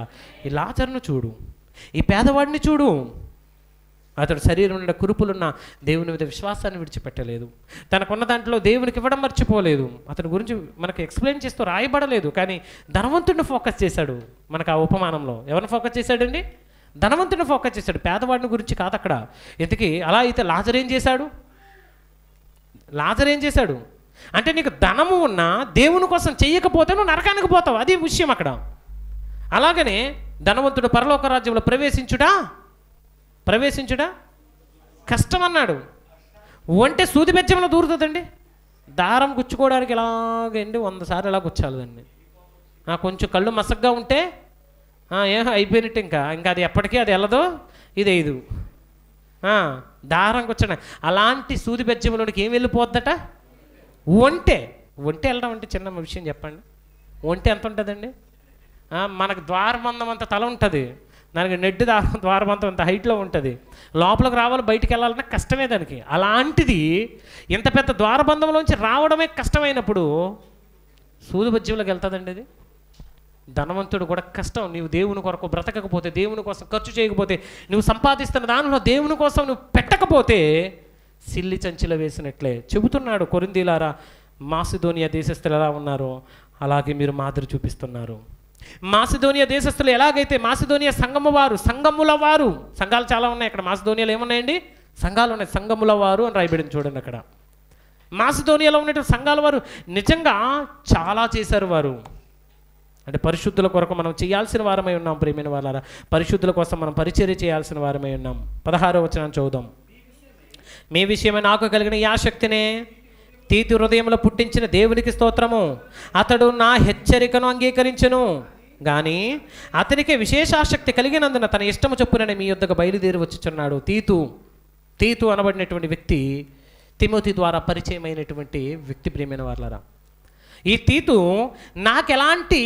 ఈ లాచర్ను చూడు ఈ పేదవాడిని చూడు అతడు ఉన్న కురుపులున్న దేవుని మీద విశ్వాసాన్ని విడిచిపెట్టలేదు తనకున్న దాంట్లో దేవునికి ఇవ్వడం మర్చిపోలేదు అతని గురించి మనకు ఎక్స్ప్లెయిన్ చేస్తూ రాయబడలేదు కానీ ధనవంతుడిని ఫోకస్ చేశాడు మనకు ఆ ఉపమానంలో ఎవరిని ఫోకస్ చేశాడండి ధనవంతుని ఫోకస్ చేశాడు పేదవాడిని గురించి కాదు అక్కడ ఇంతకీ అలా అయితే లాజర్ ఏం చేశాడు లాజర్ ఏం చేశాడు అంటే నీకు ధనము ఉన్నా దేవుని కోసం చేయకపోతే నువ్వు నరకానికి పోతావు అది విషయం అక్కడ అలాగనే ధనవంతుడు పరలోక రాజ్యంలో ప్రవేశించుట కష్టం కష్టమన్నాడు ఒంటే సూది బెచ్చంలో దూరుతుందండి దారం గుచ్చుకోవడానికి ఇలాగండి వంద సార్లు ఇలా గుచ్చాలండి కొంచెం కళ్ళు మసగ్గా ఉంటే ఏం అయిపోయినట్టు ఇంకా ఇంకా అది ఎప్పటికీ అది వెళ్ళదు ఇది ఐదు దారం గుచ్చడం అలాంటి సూది బెచ్చంలోనికి ఏం వెళ్ళిపోద్దట ఒంటే ఒంటే వెళ్ళడం అంటే చిన్న విషయం చెప్పండి ఒంటే ఎంత ఉంటుందండి మనకు ద్వారబంధం అంత తల ఉంటుంది దానికి నెట్ ద్వారమంతం అంత హైట్లో ఉంటుంది లోపలికి రావాలి బయటికి వెళ్ళాలన్నా కష్టమే దానికి అలాంటిది ఇంత పెద్ద ద్వారబంధంలోంచి రావడమే కష్టమైనప్పుడు సూదుపద్యంలోకి వెళ్తుందండి అది ధనవంతుడు కూడా కష్టం నువ్వు దేవుని కొరకు బ్రతకకపోతే దేవుని కోసం ఖర్చు చేయకపోతే నువ్వు సంపాదిస్తున్న దానిలో దేవుని కోసం నువ్వు పెట్టకపోతే సిల్లి చంచిలో వేసినట్లే చెబుతున్నాడు కొరిందీలారా మాసిధోనియా దేశస్తులు ఎలా ఉన్నారో అలాగే మీరు మాదిరి చూపిస్తున్నారు మాసిధోనియా దేశస్తులు ఎలాగైతే మాసిధోనియా సంఘము వారు సంఘముల వారు సంఘాలు చాలా ఉన్నాయి అక్కడ మాసిధోనియాలు ఏమున్నాయండి సంఘాలు ఉన్నాయి సంఘముల వారు అని రాయబడింది చూడండి అక్కడ మాసిధోనియాలో ఉన్న సంఘాల వారు నిజంగా చాలా చేశారు వారు అంటే పరిశుద్ధుల కొరకు మనం చేయాల్సిన వారమై ఉన్నాం ప్రేమైన వాళ్ళారా పరిశుద్ధుల కోసం మనం పరిచర్య చేయాల్సిన వారమై ఉన్నాం పదహారో వచ్చిన చూద్దాం మీ విషయమే నాకు కలిగిన యాశక్తినే తీతి హృదయంలో పుట్టించిన దేవునికి స్తోత్రము అతడు నా హెచ్చరికను అంగీకరించను కానీ అతనికి విశేష ఆసక్తి కలిగినందున తన ఇష్టము చెప్పునని మీ యొద్దకు బయలుదేరి వచ్చుచున్నాడు తీతు తీతు అనబడినటువంటి వ్యక్తి తిమోతి ద్వారా పరిచయమైనటువంటి వ్యక్తి ప్రియమైన వాళ్ళరా ఈ తీతు నాకు ఎలాంటి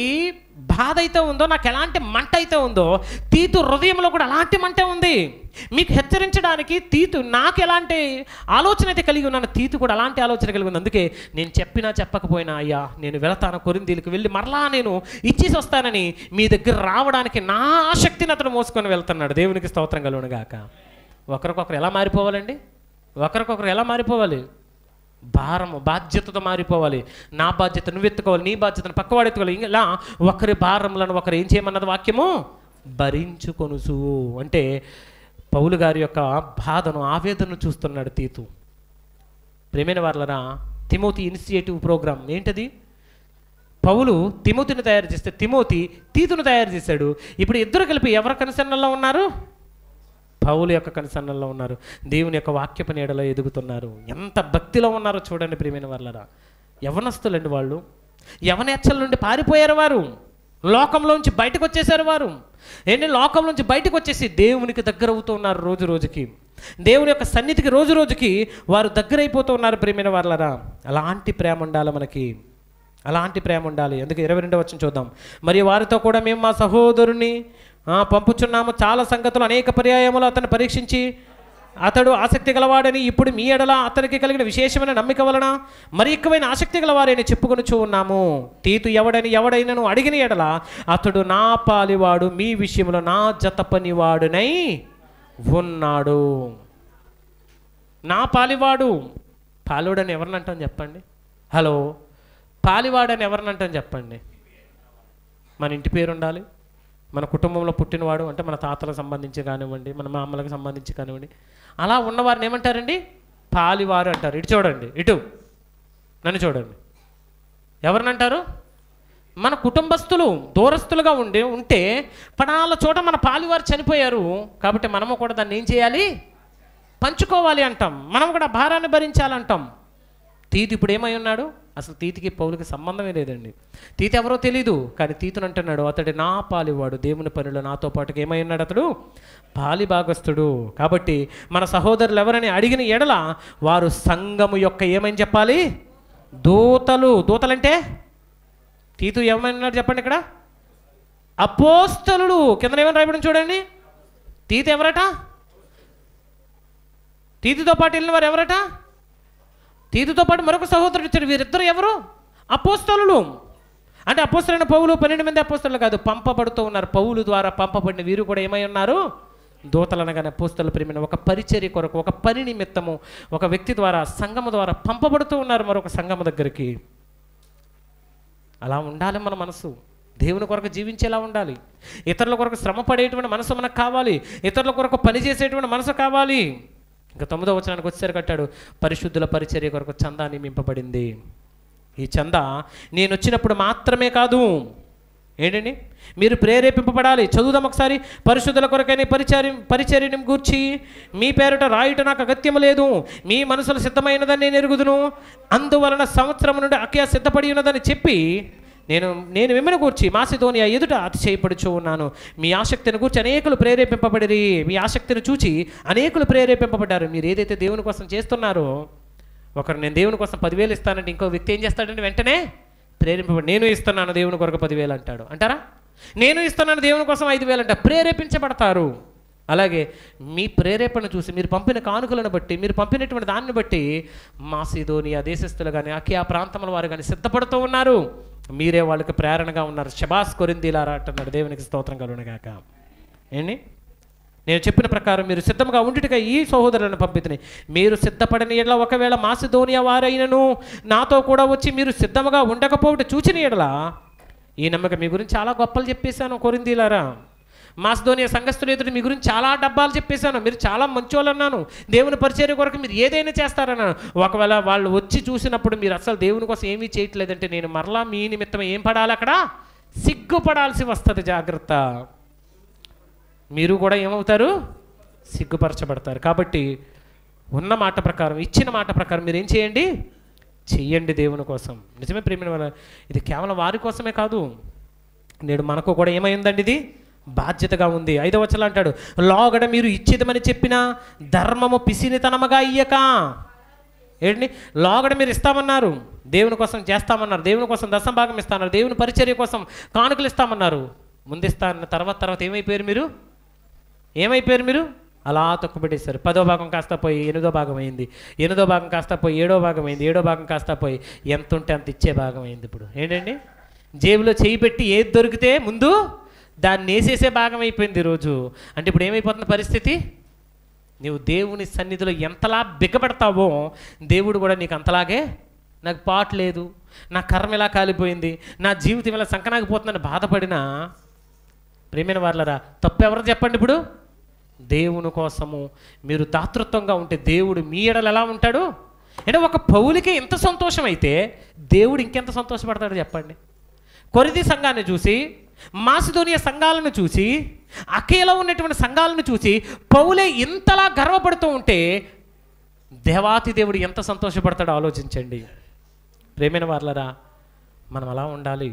బాధ అయితే ఉందో నాకు ఎలాంటి మంట అయితే ఉందో తీతు హృదయంలో కూడా అలాంటి మంట ఉంది మీకు హెచ్చరించడానికి తీతు నాకు ఎలాంటి ఆలోచన అయితే కలిగి ఉన్నాను తీతు కూడా అలాంటి ఆలోచన కలిగి ఉంది అందుకే నేను చెప్పినా చెప్పకపోయినా అయ్యా నేను వెళతాను కొరిందీలకు వెళ్ళి మరలా నేను ఇచ్చేసి వస్తానని మీ దగ్గర రావడానికి నా ఆసక్తిని అతను మోసుకొని వెళ్తున్నాడు దేవునికి స్తోత్రం కలుగునుగాక ఒకరికొకరు ఎలా మారిపోవాలండి ఒకరికొకరు ఎలా మారిపోవాలి భారము బాధ్యతతో మారిపోవాలి నా బాధ్యత నువ్వు ఎత్తుకోవాలి నీ బాధ్యతను పక్కవాడు ఎత్తుకోవాలి ఇలా ఒకరి భారములను ఒకరు ఏం చేయమన్నది వాక్యము భరించుకొనుసు అంటే పౌలు గారి యొక్క బాధను ఆవేదనను చూస్తున్నాడు తీతు ప్రేమైన వాళ్ళరా తిమోతి ఇనిషియేటివ్ ప్రోగ్రామ్ ఏంటది పౌలు తిమోతిని తయారు చేస్తే తిమోతి తీతును తయారు చేశాడు ఇప్పుడు ఇద్దరు కలిపి ఎవరి కన్సర్నల్లో ఉన్నారు పౌలు యొక్క కనిసన్నంలో ఉన్నారు దేవుని యొక్క వాక్యపు నీడలో ఎదుగుతున్నారు ఎంత భక్తిలో ఉన్నారో చూడండి ప్రియమైన వాళ్ళరా యవనస్తులండి వాళ్ళు యవనేచ్చల నుండి పారిపోయారు వారు లోకంలోంచి బయటకు వచ్చేసారు వారు ఏంటి లోకంలోంచి బయటకు వచ్చేసి దేవునికి దగ్గర అవుతున్నారు రోజు రోజుకి దేవుని యొక్క సన్నిధికి రోజు రోజుకి వారు దగ్గరైపోతూ ఉన్నారు ప్రేమైన వాళ్ళరా అలాంటి ప్రేమ ఉండాలి మనకి అలాంటి ప్రేమ ఉండాలి ఎందుకు ఇరవై రెండవ వచ్చిన చూద్దాం మరి వారితో కూడా మేము మా సహోదరుని పంపుచున్నాము చాలా సంగతులు అనేక పర్యాయములు అతను పరీక్షించి అతడు ఆసక్తి గలవాడని ఇప్పుడు మీ ఎడల అతనికి కలిగిన విశేషమైన నమ్మిక వలన మరి ఎక్కువైన ఆసక్తి గలవారైన చెప్పుకొనుచూ ఉన్నాము తీతు ఎవడని ఎవడైనను అడిగిన ఎడల అతడు నా పాలివాడు మీ విషయంలో నా జత పనివాడునై ఉన్నాడు నా పాలివాడు పాలివాడని ఎవరినంటాం చెప్పండి హలో పాలివాడని ఎవరినంటాం చెప్పండి మన ఇంటి పేరు ఉండాలి మన కుటుంబంలో పుట్టినవాడు అంటే మన తాతలకు సంబంధించి కానివ్వండి మన మామలకు సంబంధించి కానివ్వండి అలా ఉన్నవారిని ఏమంటారండి పాలివారు అంటారు ఇటు చూడండి ఇటు నన్ను చూడండి ఎవరినంటారు మన కుటుంబస్తులు దూరస్తులుగా ఉండి ఉంటే పడాల చోట మన పాలివారు చనిపోయారు కాబట్టి మనము కూడా దాన్ని ఏం చేయాలి పంచుకోవాలి అంటాం మనం కూడా భారాన్ని భరించాలంటాం తీది ఇప్పుడు ఏమై ఉన్నాడు అసలు తీతికి పౌలకి సంబంధమే లేదండి తీతి ఎవరో తెలియదు కానీ తీతును అంటున్నాడు అతడు నా పాలివాడు దేవుని పనులు నాతో పాటుకి ఏమై ఉన్నాడు అతడు పాలి భాగస్థుడు కాబట్టి మన సహోదరులు ఎవరని అడిగిన ఎడల వారు సంఘము యొక్క ఏమని చెప్పాలి దూతలు దూతలంటే తీతు ఏమన్నాడు చెప్పండి ఇక్కడ అపోస్తలు కింద ఏమైనా రాయబడి చూడండి తీతి ఎవరట తీతితో పాటు వెళ్ళిన వారు ఎవరట తీతుతో పాటు మరొక సహోదరుడు వచ్చాడు వీరిద్దరు ఎవరు అపోస్తలు అంటే అపోస్తలైన పౌలు పన్నెండు మంది అపోస్తలు కాదు పంపబడుతూ ఉన్నారు పౌలు ద్వారా పంపబడిన వీరు కూడా ఏమై ఉన్నారు దూతలనగానే పోస్తల ప్రేమిన ఒక పరిచర్య కొరకు ఒక పని నిమిత్తము ఒక వ్యక్తి ద్వారా సంఘము ద్వారా పంపబడుతూ ఉన్నారు మరొక సంఘము దగ్గరికి అలా ఉండాలి మన మనసు దేవుని కొరకు జీవించేలా ఉండాలి ఇతరుల కొరకు శ్రమ పడేటువంటి మనసు మనకు కావాలి ఇతరుల కొరకు పనిచేసేటువంటి మనసు కావాలి ఇంకా తొమ్మిదో వచనానికి వచ్చేసరి కట్టాడు పరిశుద్ధుల పరిచర్య కొరకు చందా నియమింపబడింది ఈ చంద నేను వచ్చినప్పుడు మాత్రమే కాదు ఏంటండి మీరు ప్రేరేపింపబడాలి చదువుదాం ఒకసారి పరిశుద్ధుల కొరకైన పరిచర్య పరిచర్యని గూర్చి మీ పేరిట రాయుట నాకు అగత్యం లేదు మీ మనసులో సిద్ధమైనదని నేను ఎరుగుదును అందువలన సంవత్సరం నుండి అఖ్యా సిద్ధపడి ఉన్నదని చెప్పి నేను నేను మిమ్మల్ని కూర్చి మాసిధోనియా ఎదుట చేయపడుచు ఉన్నాను మీ ఆసక్తిని కూర్చి అనేకులు ప్రేరేపింపబడి మీ ఆసక్తిని చూచి అనేకులు ప్రేరేపింపబడ్డారు మీరు ఏదైతే దేవుని కోసం చేస్తున్నారో ఒకరు నేను దేవుని కోసం పదివేలు ఇస్తానంటే ఇంకో వ్యక్తి ఏం చేస్తాడంటే వెంటనే ప్రేరేపింపబడి నేను ఇస్తున్నాను దేవుని కొరకు పదివేలు అంటాడు అంటారా నేను ఇస్తున్నాను దేవుని కోసం ఐదు వేలు అంట ప్రేరేపించబడతారు అలాగే మీ ప్రేరేపణ చూసి మీరు పంపిన కానుకలను బట్టి మీరు పంపినటువంటి దాన్ని బట్టి మాసిదోని ఆ దేశస్తులు కానీ ఆ ప్రాంతంలో వారు కానీ సిద్ధపడుతూ ఉన్నారు మీరే వాళ్ళకి ప్రేరణగా ఉన్నారు శబాస్ ఇలా అంటున్నాడు దేవునికి స్తోత్రం కలుగునగాక ఏంటి నేను చెప్పిన ప్రకారం మీరు సిద్ధంగా ఉండిటిగా ఈ సహోదరులను పంపితని మీరు సిద్ధపడని ఎడల ఒకవేళ మాసిధోనియా వారైనను నాతో కూడా వచ్చి మీరు సిద్ధంగా ఉండకపోవట చూచిన ఎడల ఈ నమ్మకం మీ గురించి చాలా గొప్పలు చెప్పేశాను కొరిందీలారా మాస్దోనియ సంఘస్థులు ఎదురు మీ గురించి చాలా డబ్బాలు చెప్పేశాను మీరు చాలా మంచోళ్ళు అన్నాను దేవుని పరిచయం కొరకు మీరు ఏదైనా చేస్తారన్నాను ఒకవేళ వాళ్ళు వచ్చి చూసినప్పుడు మీరు అసలు దేవుని కోసం ఏమీ చేయట్లేదంటే నేను మరలా మీ నిమిత్తం ఏం పడాలి అక్కడ సిగ్గుపడాల్సి వస్తుంది జాగ్రత్త మీరు కూడా ఏమవుతారు సిగ్గుపరచబడతారు కాబట్టి ఉన్న మాట ప్రకారం ఇచ్చిన మాట ప్రకారం మీరు ఏం చేయండి చెయ్యండి దేవుని కోసం నిజమే ప్రేమిన ఇది కేవలం వారి కోసమే కాదు నేడు మనకు కూడా ఏమైందండి ఇది బాధ్యతగా ఉంది ఐదవ వచ్చలు అంటాడు లోగడ మీరు ఇచ్చేదమని చెప్పిన ధర్మము పిసినితనముగా ఇయ్యక ఏంటి లోగడ మీరు ఇస్తామన్నారు దేవుని కోసం చేస్తామన్నారు దేవుని కోసం దశం భాగం ఇస్తామన్నారు దేవుని పరిచర్య కోసం కానుకలు ఇస్తామన్నారు ముందిస్తా అన్న తర్వాత తర్వాత ఏమైపోయారు మీరు ఏమైపోయారు మీరు అలా తొక్కుబెట్టేశారు పదో భాగం కాస్త పోయి ఎనిమిదో భాగం అయింది ఎనిమిదో భాగం కాస్త పోయి ఏడో భాగం అయింది ఏడో భాగం కాస్త పోయి ఎంత ఉంటే అంత ఇచ్చే భాగం అయింది ఇప్పుడు ఏంటండి జేబులో చేయి పెట్టి ఏది దొరికితే ముందు దాన్ని వేసేసే భాగం అయిపోయింది ఈరోజు అంటే ఇప్పుడు ఏమైపోతుంది పరిస్థితి నువ్వు దేవుని సన్నిధిలో ఎంతలా బిగ్గబడతావో దేవుడు కూడా నీకు అంతలాగే నాకు పాట లేదు నా కర్మ ఇలా కాలిపోయింది నా జీవితం ఇలా సంకనాగిపోతుందని బాధపడినా ప్రేమైన వాళ్ళరా తప్పెవరు చెప్పండి ఇప్పుడు దేవుని కోసము మీరు దాతృత్వంగా ఉంటే దేవుడు మీ ఎడలు ఎలా ఉంటాడు అంటే ఒక పౌలికి ఎంత సంతోషం అయితే దేవుడు ఇంకెంత సంతోషపడతాడు చెప్పండి కొరిది సంఘాన్ని చూసి మాసిధోనియా సంఘాలను చూసి అఖీలో ఉన్నటువంటి సంఘాలను చూసి పౌలే ఇంతలా గర్వపడుతూ ఉంటే దేవాతి దేవుడు ఎంత సంతోషపడతాడో ఆలోచించండి ప్రేమైన వార్లరా మనం అలా ఉండాలి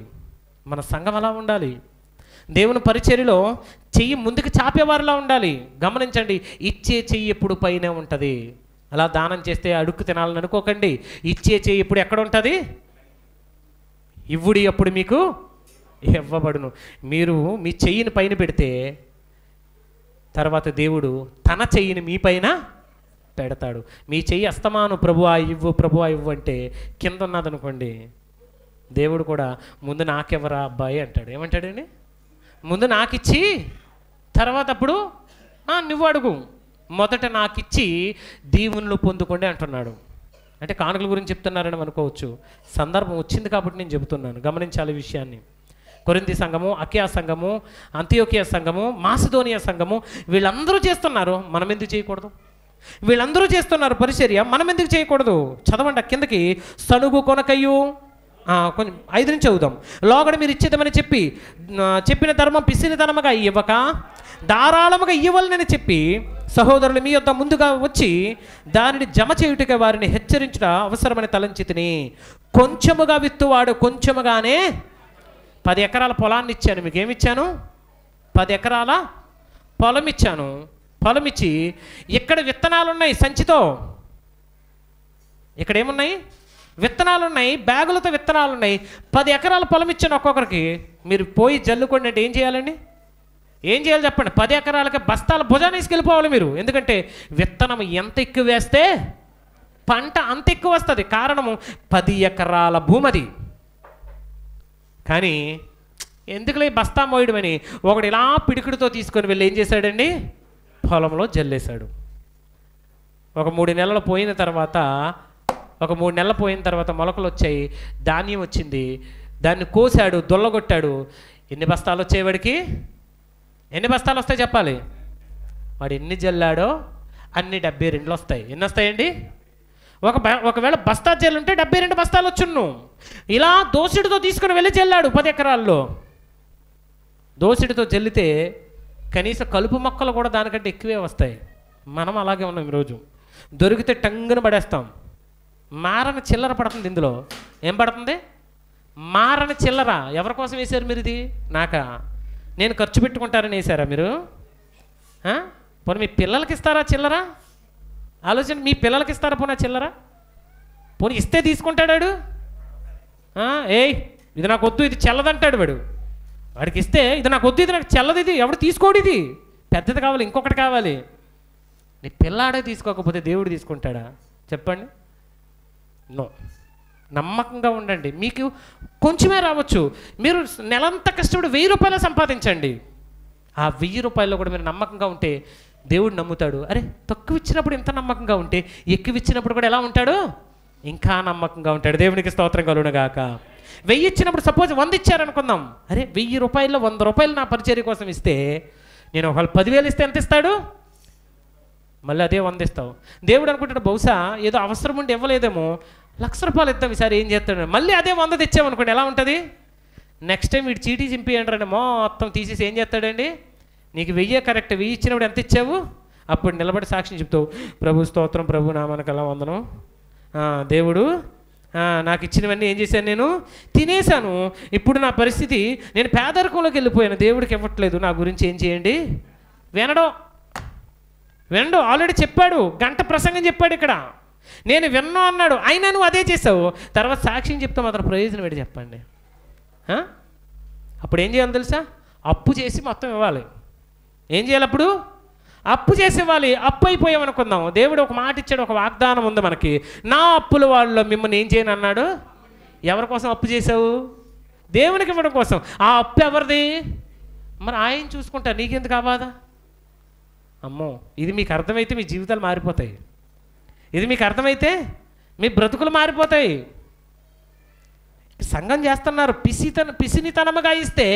మన సంఘం అలా ఉండాలి దేవుని పరిచర్యలో చెయ్యి ముందుకు చాపేవారులా ఉండాలి గమనించండి ఇచ్చే చెయ్యి ఎప్పుడు పైన ఉంటుంది అలా దానం చేస్తే అడుక్కు తినాలని అనుకోకండి ఇచ్చే చెయ్యి ఇప్పుడు ఎక్కడ ఉంటుంది ఇవ్వుడి అప్పుడు మీకు ఇవ్వబడును మీరు మీ చెయ్యిని పైన పెడితే తర్వాత దేవుడు తన చెయ్యిని మీ పైన పెడతాడు మీ చెయ్యి అస్తమాను ప్రభు ఆ ఇవ్వు ప్రభు ఆ ఇవ్వు అంటే కింద ఉన్నదనుకోండి దేవుడు కూడా ముందు నాకెవరా అబ్బాయి అంటాడు ఏమంటాడండి ముందు నాకిచ్చి తర్వాత అప్పుడు నువ్వు అడుగు మొదట నాకిచ్చి దీవునులు పొందుకోండి అంటున్నాడు అంటే కానుకల గురించి చెప్తున్నారని అనుకోవచ్చు సందర్భం వచ్చింది కాబట్టి నేను చెబుతున్నాను గమనించాలి విషయాన్ని కొరింది సంఘము అకియా సంఘము అంత్యోకియా సంఘము మాసిధోనియా సంఘము వీళ్ళందరూ చేస్తున్నారు మనం ఎందుకు చేయకూడదు వీళ్ళందరూ చేస్తున్నారు పరిచర్య మనం ఎందుకు చేయకూడదు చదవండి కిందకి సనుగు కొనకయ్యు కొంచెం ఐదు నుంచి చదువుదాం లోగడ మీరు ఇచ్చేదమని చెప్పి చెప్పిన ధర్మం పిసిన ధర్మగా ఇవ్వక ధారాళముగా ఇవ్వాలని చెప్పి సహోదరులు మీ యొక్క ముందుగా వచ్చి దానిని జమ చేయుటగా వారిని హెచ్చరించడం అవసరమని తలంచితిని కొంచెముగా విత్తువాడు కొంచెముగానే పది ఎకరాల పొలాన్ని ఇచ్చాను మీకు ఏమిచ్చాను పది ఎకరాల పొలం ఇచ్చాను పొలం ఇచ్చి ఇక్కడ విత్తనాలు ఉన్నాయి సంచితో ఇక్కడ ఏమున్నాయి విత్తనాలు ఉన్నాయి బ్యాగులతో విత్తనాలు ఉన్నాయి పది ఎకరాల పొలం ఇచ్చాను ఒక్కొక్కరికి మీరు పోయి జల్లుకోండి అంటే ఏం చేయాలండి ఏం చేయాలి చెప్పండి పది ఎకరాలకి బస్తాల భుజాన్ని తీసుకెళ్ళిపోవాలి మీరు ఎందుకంటే విత్తనం ఎంత ఎక్కువ వేస్తే పంట అంత ఎక్కువ వస్తుంది కారణము పది ఎకరాల భూమది కానీ ఎందుకులే బస్తా మోయడమని ఒకడు ఇలా పిడికిడితో తీసుకొని వెళ్ళి ఏం చేశాడండి పొలంలో జల్లేశాడు ఒక మూడు నెలలు పోయిన తర్వాత ఒక మూడు నెలలు పోయిన తర్వాత మొలకలు వచ్చాయి ధాన్యం వచ్చింది దాన్ని కోశాడు దొల్లగొట్టాడు ఎన్ని బస్తాలు వచ్చేవాడికి ఎన్ని బస్తాలు వస్తాయి చెప్పాలి వాడు ఎన్ని జల్లాడో అన్ని డెబ్బై రెండులు వస్తాయి ఎన్ని వస్తాయండి ఒక ఒకవేళ బస్తా జైలుంటే డెబ్బై రెండు బస్తాలు వచ్చును ఇలా దోసిడితో తీసుకుని వెళ్ళి చెల్లాడు పది ఎకరాల్లో దోసిడితో జల్లితే కనీసం కలుపు మొక్కలు కూడా దానికంటే ఎక్కువే వస్తాయి మనం అలాగే ఉన్నాం ఈరోజు దొరికితే టంగున పడేస్తాం మారన చిల్లర పడుతుంది ఇందులో ఏం పడుతుంది మారన చిల్లర ఎవరి కోసం వేశారు మీరు ఇది నాక నేను ఖర్చు పెట్టుకుంటారని వేశారా మీరు పోనీ మీ పిల్లలకి ఇస్తారా చిల్లరా ఆలోచన మీ పిల్లలకి ఇస్తారా పోనా చిల్లరా పోనీ ఇస్తే తీసుకుంటాడాడు ఏయ్ ఇది నాకు వద్దు ఇది చెల్లదంటాడు వాడు వాడికి ఇస్తే ఇది నాకు వద్దు ఇది నాకు చెల్లదు ఇది ఎవడు తీసుకోడు ఇది పెద్దది కావాలి ఇంకొకటి కావాలి నీ పిల్లాడే తీసుకోకపోతే దేవుడు తీసుకుంటాడా చెప్పండి నో నమ్మకంగా ఉండండి మీకు కొంచెమే రావచ్చు మీరు నెలంత కష్టపడి వెయ్యి రూపాయలు సంపాదించండి ఆ వెయ్యి రూపాయల్లో కూడా మీరు నమ్మకంగా ఉంటే దేవుడు నమ్ముతాడు అరే తక్కువ ఇచ్చినప్పుడు ఇంత నమ్మకంగా ఉంటే ఎక్కువ ఇచ్చినప్పుడు కూడా ఎలా ఉంటాడు ఇంకా నమ్మకంగా ఉంటాడు దేవునికి స్తోత్రం కలుగునుగాక వెయ్యి ఇచ్చినప్పుడు సపోజ్ వంద ఇచ్చారనుకుందాం అరే వెయ్యి రూపాయల్లో వంద రూపాయలు నా పరిచర్య కోసం ఇస్తే నేను ఒకళ్ళు పదివేలు ఇస్తే ఎంత ఇస్తాడు మళ్ళీ అదే వంద ఇస్తావు దేవుడు అనుకుంటాడు బహుశా ఏదో అవసరం ఉండి ఇవ్వలేదేమో లక్ష రూపాయలు ఇద్దాం ఈసారి ఏం చేస్తాడు మళ్ళీ అదే వంద తెచ్చామనుకోండి ఎలా ఉంటుంది నెక్స్ట్ టైం వీడు చీటీ చింపి అంటారండి మొత్తం తీసేసి ఏం చేస్తాడండి నీకు వెయ్యి కరెక్ట్ వెయ్యి ఇచ్చినప్పుడు ఎంత ఇచ్చావు అప్పుడు నిలబడి సాక్ష్యం చెప్తావు ప్రభు స్తోత్రం ప్రభు నామానికి అలా వందనం దేవుడు నాకు ఇచ్చినవన్నీ ఏం చేశాను నేను తినేశాను ఇప్పుడు నా పరిస్థితి నేను పేదరికంలోకి వెళ్ళిపోయాను దేవుడికి ఇవ్వట్లేదు నా గురించి ఏం చేయండి వినడం వినడు ఆల్రెడీ చెప్పాడు గంట ప్రసంగం చెప్పాడు ఇక్కడ నేను విన్నా అన్నాడు అయినా నువ్వు అదే చేసావు తర్వాత సాక్ష్యం చెప్తాం అతను ప్రయోజనం ఏడు చెప్పండి అప్పుడు ఏం చేయాలి తెలుసా అప్పు చేసి మొత్తం ఇవ్వాలి ఏం చేయాలి అప్పుడు అప్పు చేసేవాళ్ళు అప్పు అయిపోయామనుకుందాం దేవుడు ఒక మాట ఇచ్చాడు ఒక వాగ్దానం ఉంది మనకి నా అప్పుల వాళ్ళు మిమ్మల్ని ఏం చేయను అన్నాడు ఎవరి కోసం అప్పు చేసావు దేవునికి ఇవ్వడం కోసం ఆ అప్పు ఎవరిది మరి ఆయన చూసుకుంటా నీకెందుకు అబాధ అమ్మో ఇది మీకు అర్థమైతే మీ జీవితాలు మారిపోతాయి ఇది మీకు అర్థమైతే మీ బ్రతుకులు మారిపోతాయి సంఘం చేస్తున్నారు పిసితన పిసినితనముగా ఇస్తే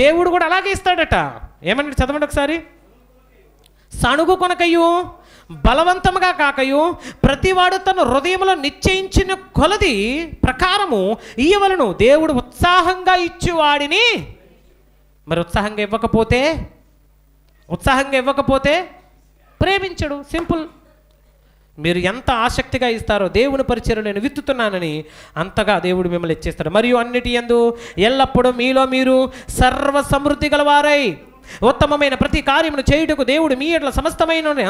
దేవుడు కూడా అలాగే ఇస్తాడట ఏమన్నాడు చదవండి ఒకసారి సణుగు కొనకయు బలవంతముగా కాకయు ప్రతివాడు తన హృదయంలో నిశ్చయించిన కొలది ప్రకారము ఇయ్యవలను దేవుడు ఉత్సాహంగా ఇచ్చేవాడిని మరి ఉత్సాహంగా ఇవ్వకపోతే ఉత్సాహంగా ఇవ్వకపోతే ప్రేమించడు సింపుల్ మీరు ఎంత ఆసక్తిగా ఇస్తారో దేవుని పరిచయం నేను విత్తుతున్నానని అంతగా దేవుడు మిమ్మల్ని ఇచ్చేస్తాడు మరియు అన్నిటి ఎందు ఎల్లప్పుడూ మీలో మీరు సర్వ సమృద్ధి గలవారై ఉత్తమమైన ప్రతి కార్యమును చేయుటకు దేవుడు మీ ఎట్ల సమస్తమైన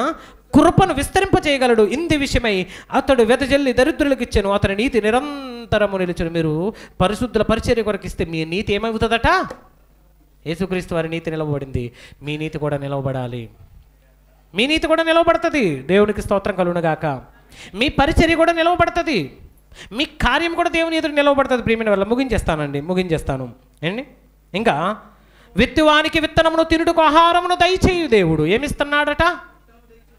కృపను విస్తరింపచేయగలడు ఇంది విషయమై అతడు వెదజల్లి దరిద్రులకు ఇచ్చాను అతని నీతి నిరంతరము నిలిచను మీరు పరిశుద్ధుల పరిచర్య కొరకు ఇస్తే మీ నీతి ఏమవుతుందట యేసుక్రీస్తు వారి నీతి నిలవబడింది మీ నీతి కూడా నిలవబడాలి మీ నీతి కూడా నిలవబడుతుంది దేవునికి స్తోత్రం కలుగునుగాక మీ పరిచర్య కూడా నిలవబడుతుంది మీ కార్యం కూడా దేవుని ఎదురు నిలవబడుతుంది ప్రియమైన వల్ల ముగించేస్తానండి ముగించేస్తాను ఏండి ఇంకా విత్తువానికి విత్తనమును తినుటకు ఆహారమును దయచేయు దేవుడు ఏమిస్తున్నాడట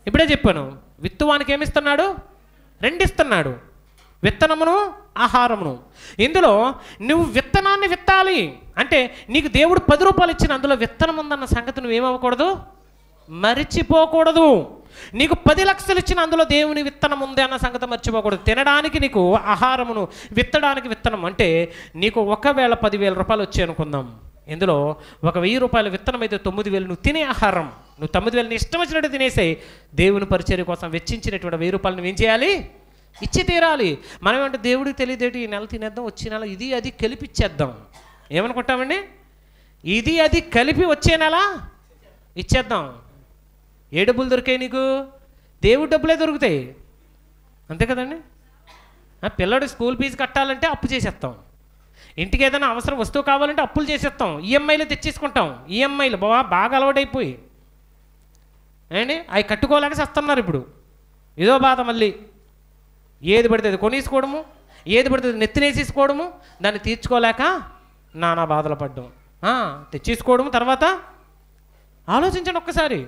ఇప్పుడే చెప్పాను విత్తువానికి ఏమిస్తున్నాడు రెండిస్తున్నాడు విత్తనమును ఆహారమును ఇందులో నువ్వు విత్తనాన్ని విత్తాలి అంటే నీకు దేవుడు పది రూపాయలు ఇచ్చిన అందులో విత్తనం ఉందన్న సంగతి నువ్వేమవ్వకూడదు మరిచిపోకూడదు నీకు పది లక్షలు ఇచ్చిన అందులో దేవుని విత్తనం ఉంది అన్న సంగతి మర్చిపోకూడదు తినడానికి నీకు ఆహారమును విత్తడానికి విత్తనం అంటే నీకు ఒకవేళ పదివేల రూపాయలు వచ్చాయి అనుకుందాం ఇందులో ఒక వెయ్యి రూపాయల విత్తనం అయితే తొమ్మిది వేలు నువ్వు తినే ఆహారం నువ్వు తొమ్మిది వేలు ఇష్టం వచ్చినట్టు తినేసే దేవుని పరిచర్య కోసం వెచ్చించినటువంటి వెయ్యి రూపాయలు నువ్వు ఏం చేయాలి ఇచ్చి తీరాలి మనం అంటే దేవుడికి తెలియదేటి ఈ నెల తినేద్దాం వచ్చే నెల ఇది అది కలిపిచ్చేద్దాం ఏమనుకుంటామండి ఇది అది కలిపి వచ్చే నెల ఇచ్చేద్దాం ఏ డబ్బులు దొరికాయి నీకు దేవుడి డబ్బులే దొరుకుతాయి అంతే కదండి పిల్లడు స్కూల్ ఫీజు కట్టాలంటే అప్పు చేసేస్తాం ఇంటికి ఏదైనా అవసరం వస్తువు కావాలంటే అప్పులు చేసేస్తాం ఈఎంఐలు తెచ్చేసుకుంటాం ఈఎంఐలు బాగా బాగా అలవాటైపోయి ఏండి అవి కట్టుకోలేక చేస్తున్నారు ఇప్పుడు ఇదో బాధ మళ్ళీ ఏది పడితే అది కొనేసుకోవడము ఏది పడితే అది నెత్తినేసేసుకోవడము దాన్ని తీర్చుకోలేక నానా బాధలు పడ్డం తెచ్చేసుకోవడం తర్వాత ఆలోచించండి ఒక్కసారి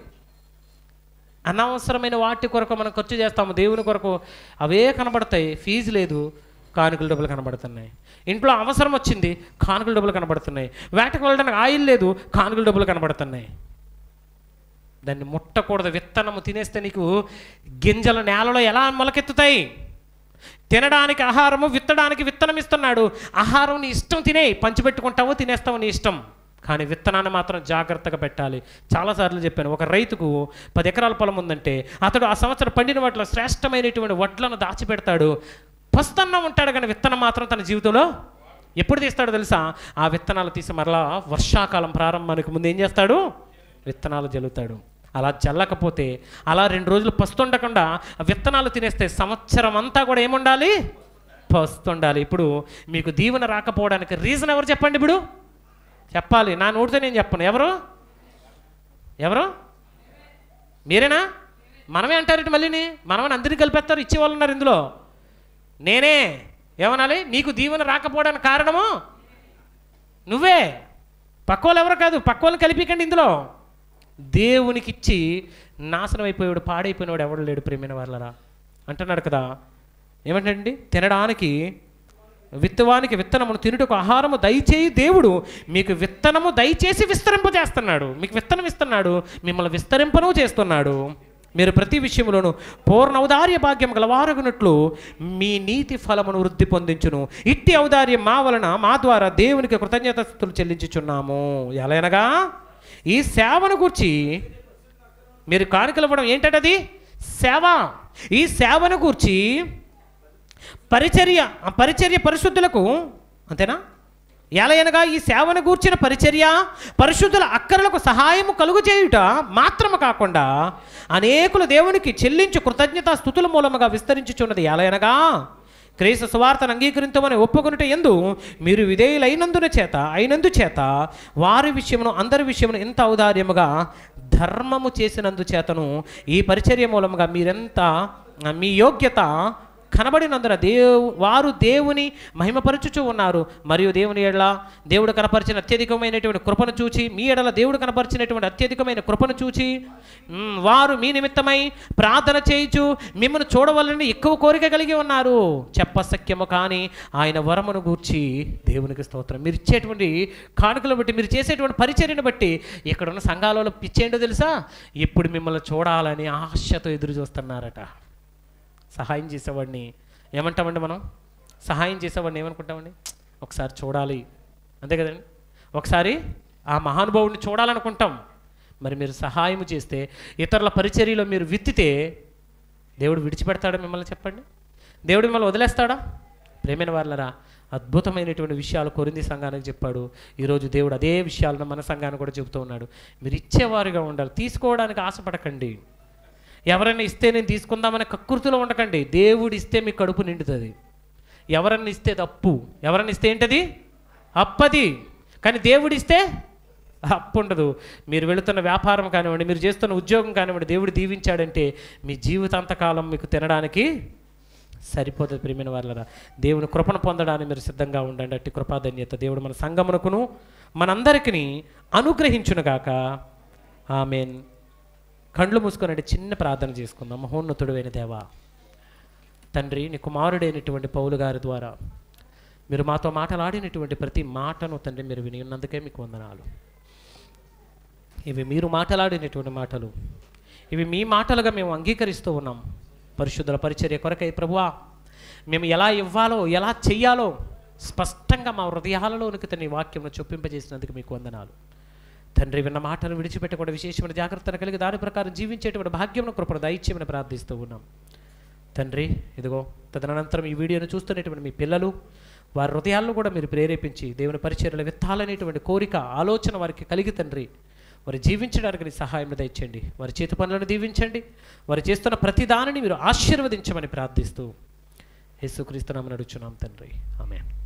అనవసరమైన వాటి కొరకు మనం ఖర్చు చేస్తాము దేవుని కొరకు అవే కనబడతాయి ఫీజు లేదు కానుకల డబ్బులు కనబడుతున్నాయి ఇంట్లో అవసరం వచ్చింది కానుకల డబ్బులు కనబడుతున్నాయి వేటకు వెళ్ళడానికి ఆయిల్ లేదు కానుకల డబ్బులు కనబడుతున్నాయి దాన్ని ముట్టకూడదు విత్తనము తినేస్తే నీకు గింజలు నేలలో ఎలా మొలకెత్తుతాయి తినడానికి ఆహారము విత్తడానికి విత్తనం ఇస్తున్నాడు ఆహారం నీ ఇష్టం తినే పంచిపెట్టుకుంటావో తినేస్తావు నీ ఇష్టం కానీ విత్తనాన్ని మాత్రం జాగ్రత్తగా పెట్టాలి చాలాసార్లు చెప్పాను ఒక రైతుకు పది ఎకరాల పొలం ఉందంటే అతడు ఆ సంవత్సరం పండిన వాటిలో శ్రేష్టమైనటువంటి వడ్లను దాచిపెడతాడు పస్తన్నం ఉంటాడు కానీ విత్తనం మాత్రం తన జీవితంలో ఎప్పుడు తీస్తాడో తెలుసా ఆ విత్తనాలు తీసి మరలా వర్షాకాలం ప్రారంభానికి ముందు ఏం చేస్తాడు విత్తనాలు జల్లుతాడు అలా చల్లకపోతే అలా రెండు రోజులు పస్తుండకుండా విత్తనాలు తినేస్తే సంవత్సరం అంతా కూడా ఏముండాలి పస్తుండాలి ఇప్పుడు మీకు దీవెన రాకపోవడానికి రీజన్ ఎవరు చెప్పండి ఇప్పుడు చెప్పాలి నా నోటితో నేను చెప్పను ఎవరు ఎవరు మీరేనా మనమే అంటారు మళ్ళీని మనమని అందరినీ కలిపేస్తారు ఇచ్చేవాళ్ళు ఉన్నారు ఇందులో నేనే ఏమనాలి నీకు దీవెన రాకపోవడానికి కారణము నువ్వే పక్కోళ్ళు ఎవరు కాదు పక్కోళ్ళని కలిపికండి ఇందులో దేవునికిచ్చి నాశనం అయిపోయాడు పాడైపోయినవాడు ఎవడు లేడు ప్రేమైన వాళ్ళరా అంటున్నాడు కదా ఏమంటండి తినడానికి విత్తవానికి విత్తనమును తినుటకు ఆహారము దయచేయి దేవుడు మీకు విత్తనము దయచేసి విస్తరింపజేస్తున్నాడు మీకు విత్తనం ఇస్తున్నాడు మిమ్మల్ని విస్తరింపను చేస్తున్నాడు మీరు ప్రతి విషయంలోనూ పూర్ణ ఔదార్య భాగ్యం గలవారగినట్లు మీ నీతి ఫలమును వృద్ధి పొందించును ఇట్టి ఔదార్యం మా వలన మా ద్వారా దేవునికి కృతజ్ఞతలు చెల్లించుచున్నాము ఎలాగనగా ఈ సేవను గురించి మీరు కానుకలు ఇవ్వడం ఏంటంటే అది సేవ ఈ సేవను గురించి పరిచర్య ఆ పరిచర్య పరిశుద్ధులకు అంతేనా ఎలయనగా ఈ సేవను గూర్చిన పరిచర్య పరిశుద్ధుల అక్కరలకు సహాయము కలుగు చేయుట మాత్రము కాకుండా అనేకులు దేవునికి చెల్లించు కృతజ్ఞత స్థుతుల మూలముగా విస్తరించుచున్నది ఎలయనగా క్రీస్తు సువార్తను అంగీకరించమని ఒప్పుకొనుట ఎందు మీరు విధేయులైనందున చేత అయినందు చేత వారి విషయమును అందరి విషయమును ఎంత ఔదార్యముగా ధర్మము చేసినందు చేతను ఈ పరిచర్య మూలముగా మీరెంత మీ యోగ్యత కనబడినందున దేవు వారు దేవుని మహిమపరచుచు ఉన్నారు మరియు దేవుని ఎడల దేవుడు కనపరిచిన అత్యధికమైనటువంటి కృపను చూచి మీ ఎడల దేవుడు కనపరిచినటువంటి అత్యధికమైన కృపను చూచి వారు మీ నిమిత్తమై ప్రార్థన చేయించు మిమ్మల్ని చూడవాలని ఎక్కువ కోరిక కలిగి ఉన్నారు చెప్పసక్యము కానీ ఆయన వరమును గూర్చి దేవునికి స్తోత్రం మీరు ఇచ్చేటువంటి కానుకలు బట్టి మీరు చేసేటువంటి పరిచర్యను బట్టి ఇక్కడున్న సంఘాలలో పిచ్చేంటో తెలుసా ఇప్పుడు మిమ్మల్ని చూడాలని ఆశతో ఎదురు చూస్తున్నారట సహాయం చేసేవాడిని ఏమంటామండి మనం సహాయం చేసేవాడిని ఏమనుకుంటామండి ఒకసారి చూడాలి అంతే కదండి ఒకసారి ఆ మహానుభావుడిని చూడాలనుకుంటాం మరి మీరు సహాయం చేస్తే ఇతరుల పరిచర్యలో మీరు విత్తితే దేవుడు విడిచిపెడతాడా మిమ్మల్ని చెప్పండి దేవుడు మిమ్మల్ని వదిలేస్తాడా ప్రేమైన వాళ్ళరా అద్భుతమైనటువంటి విషయాలు కొరింది సంఘానికి చెప్పాడు ఈరోజు దేవుడు అదే విషయాలను మన సంఘాన్ని కూడా చెబుతూ ఉన్నాడు మీరు ఇచ్చేవారుగా ఉండాలి తీసుకోవడానికి ఆశపడకండి ఎవరైనా ఇస్తే నేను తీసుకుందామనే కకృతిలో ఉండకండి దేవుడు ఇస్తే మీ కడుపు నిండుతుంది ఎవరన్నా ఇస్తే అప్పు ఎవరన్నా ఇస్తే ఏంటది అప్పది కానీ దేవుడు ఇస్తే అప్పు ఉండదు మీరు వెళుతున్న వ్యాపారం కానివ్వండి మీరు చేస్తున్న ఉద్యోగం కానివ్వండి దేవుడు దీవించాడంటే మీ జీవితాంతకాలం మీకు తినడానికి సరిపోతుంది ప్రియమైన వాళ్ళరా దేవుని కృపను పొందడానికి మీరు సిద్ధంగా ఉండండి అట్టి కృపాధన్యత దేవుడు మన సంగమునకును మనందరికీ అనుగ్రహించునుగాక ఆమెన్ కళ్ళు మూసుకొనండి చిన్న ప్రార్థన చేసుకుందాం అయిన దేవా తండ్రి నీ కుమారుడైనటువంటి పౌలు గారి ద్వారా మీరు మాతో మాట్లాడినటువంటి ప్రతి మాటను తండ్రి మీరు విని ఉన్నందుకే మీకు వందనాలు ఇవి మీరు మాట్లాడినటువంటి మాటలు ఇవి మీ మాటలుగా మేము అంగీకరిస్తూ ఉన్నాం పరిశుద్ధుల పరిచర్య కొరకై ప్రభువా మేము ఎలా ఇవ్వాలో ఎలా చెయ్యాలో స్పష్టంగా మా హృదయాలలోనికి తన వాక్యంలో చొప్పింపజేసినందుకు మీకు వందనాలు తండ్రి విన్న మాటను విడిచిపెట్టకుండా విశేషమైన జాగ్రత్తను కలిగి దాని ప్రకారం జీవించేటువంటి భాగ్యం కృపణ దైత్యమని ప్రార్థిస్తూ ఉన్నాం తండ్రి ఇదిగో తదనంతరం ఈ వీడియోను చూస్తున్నటువంటి మీ పిల్లలు వారి హృదయాలను కూడా మీరు ప్రేరేపించి దేవుని పరిచయలు విత్తాలనేటువంటి కోరిక ఆలోచన వారికి కలిగి తండ్రి వారు జీవించడానికి సహాయం దయచేయండి వారి చేతి పనులను దీవించండి వారు చేస్తున్న ప్రతి దానిని మీరు ఆశీర్వదించమని ప్రార్థిస్తూ యేసుక్రీస్తునామని అడుగుచున్నాం తండ్రి ఆమె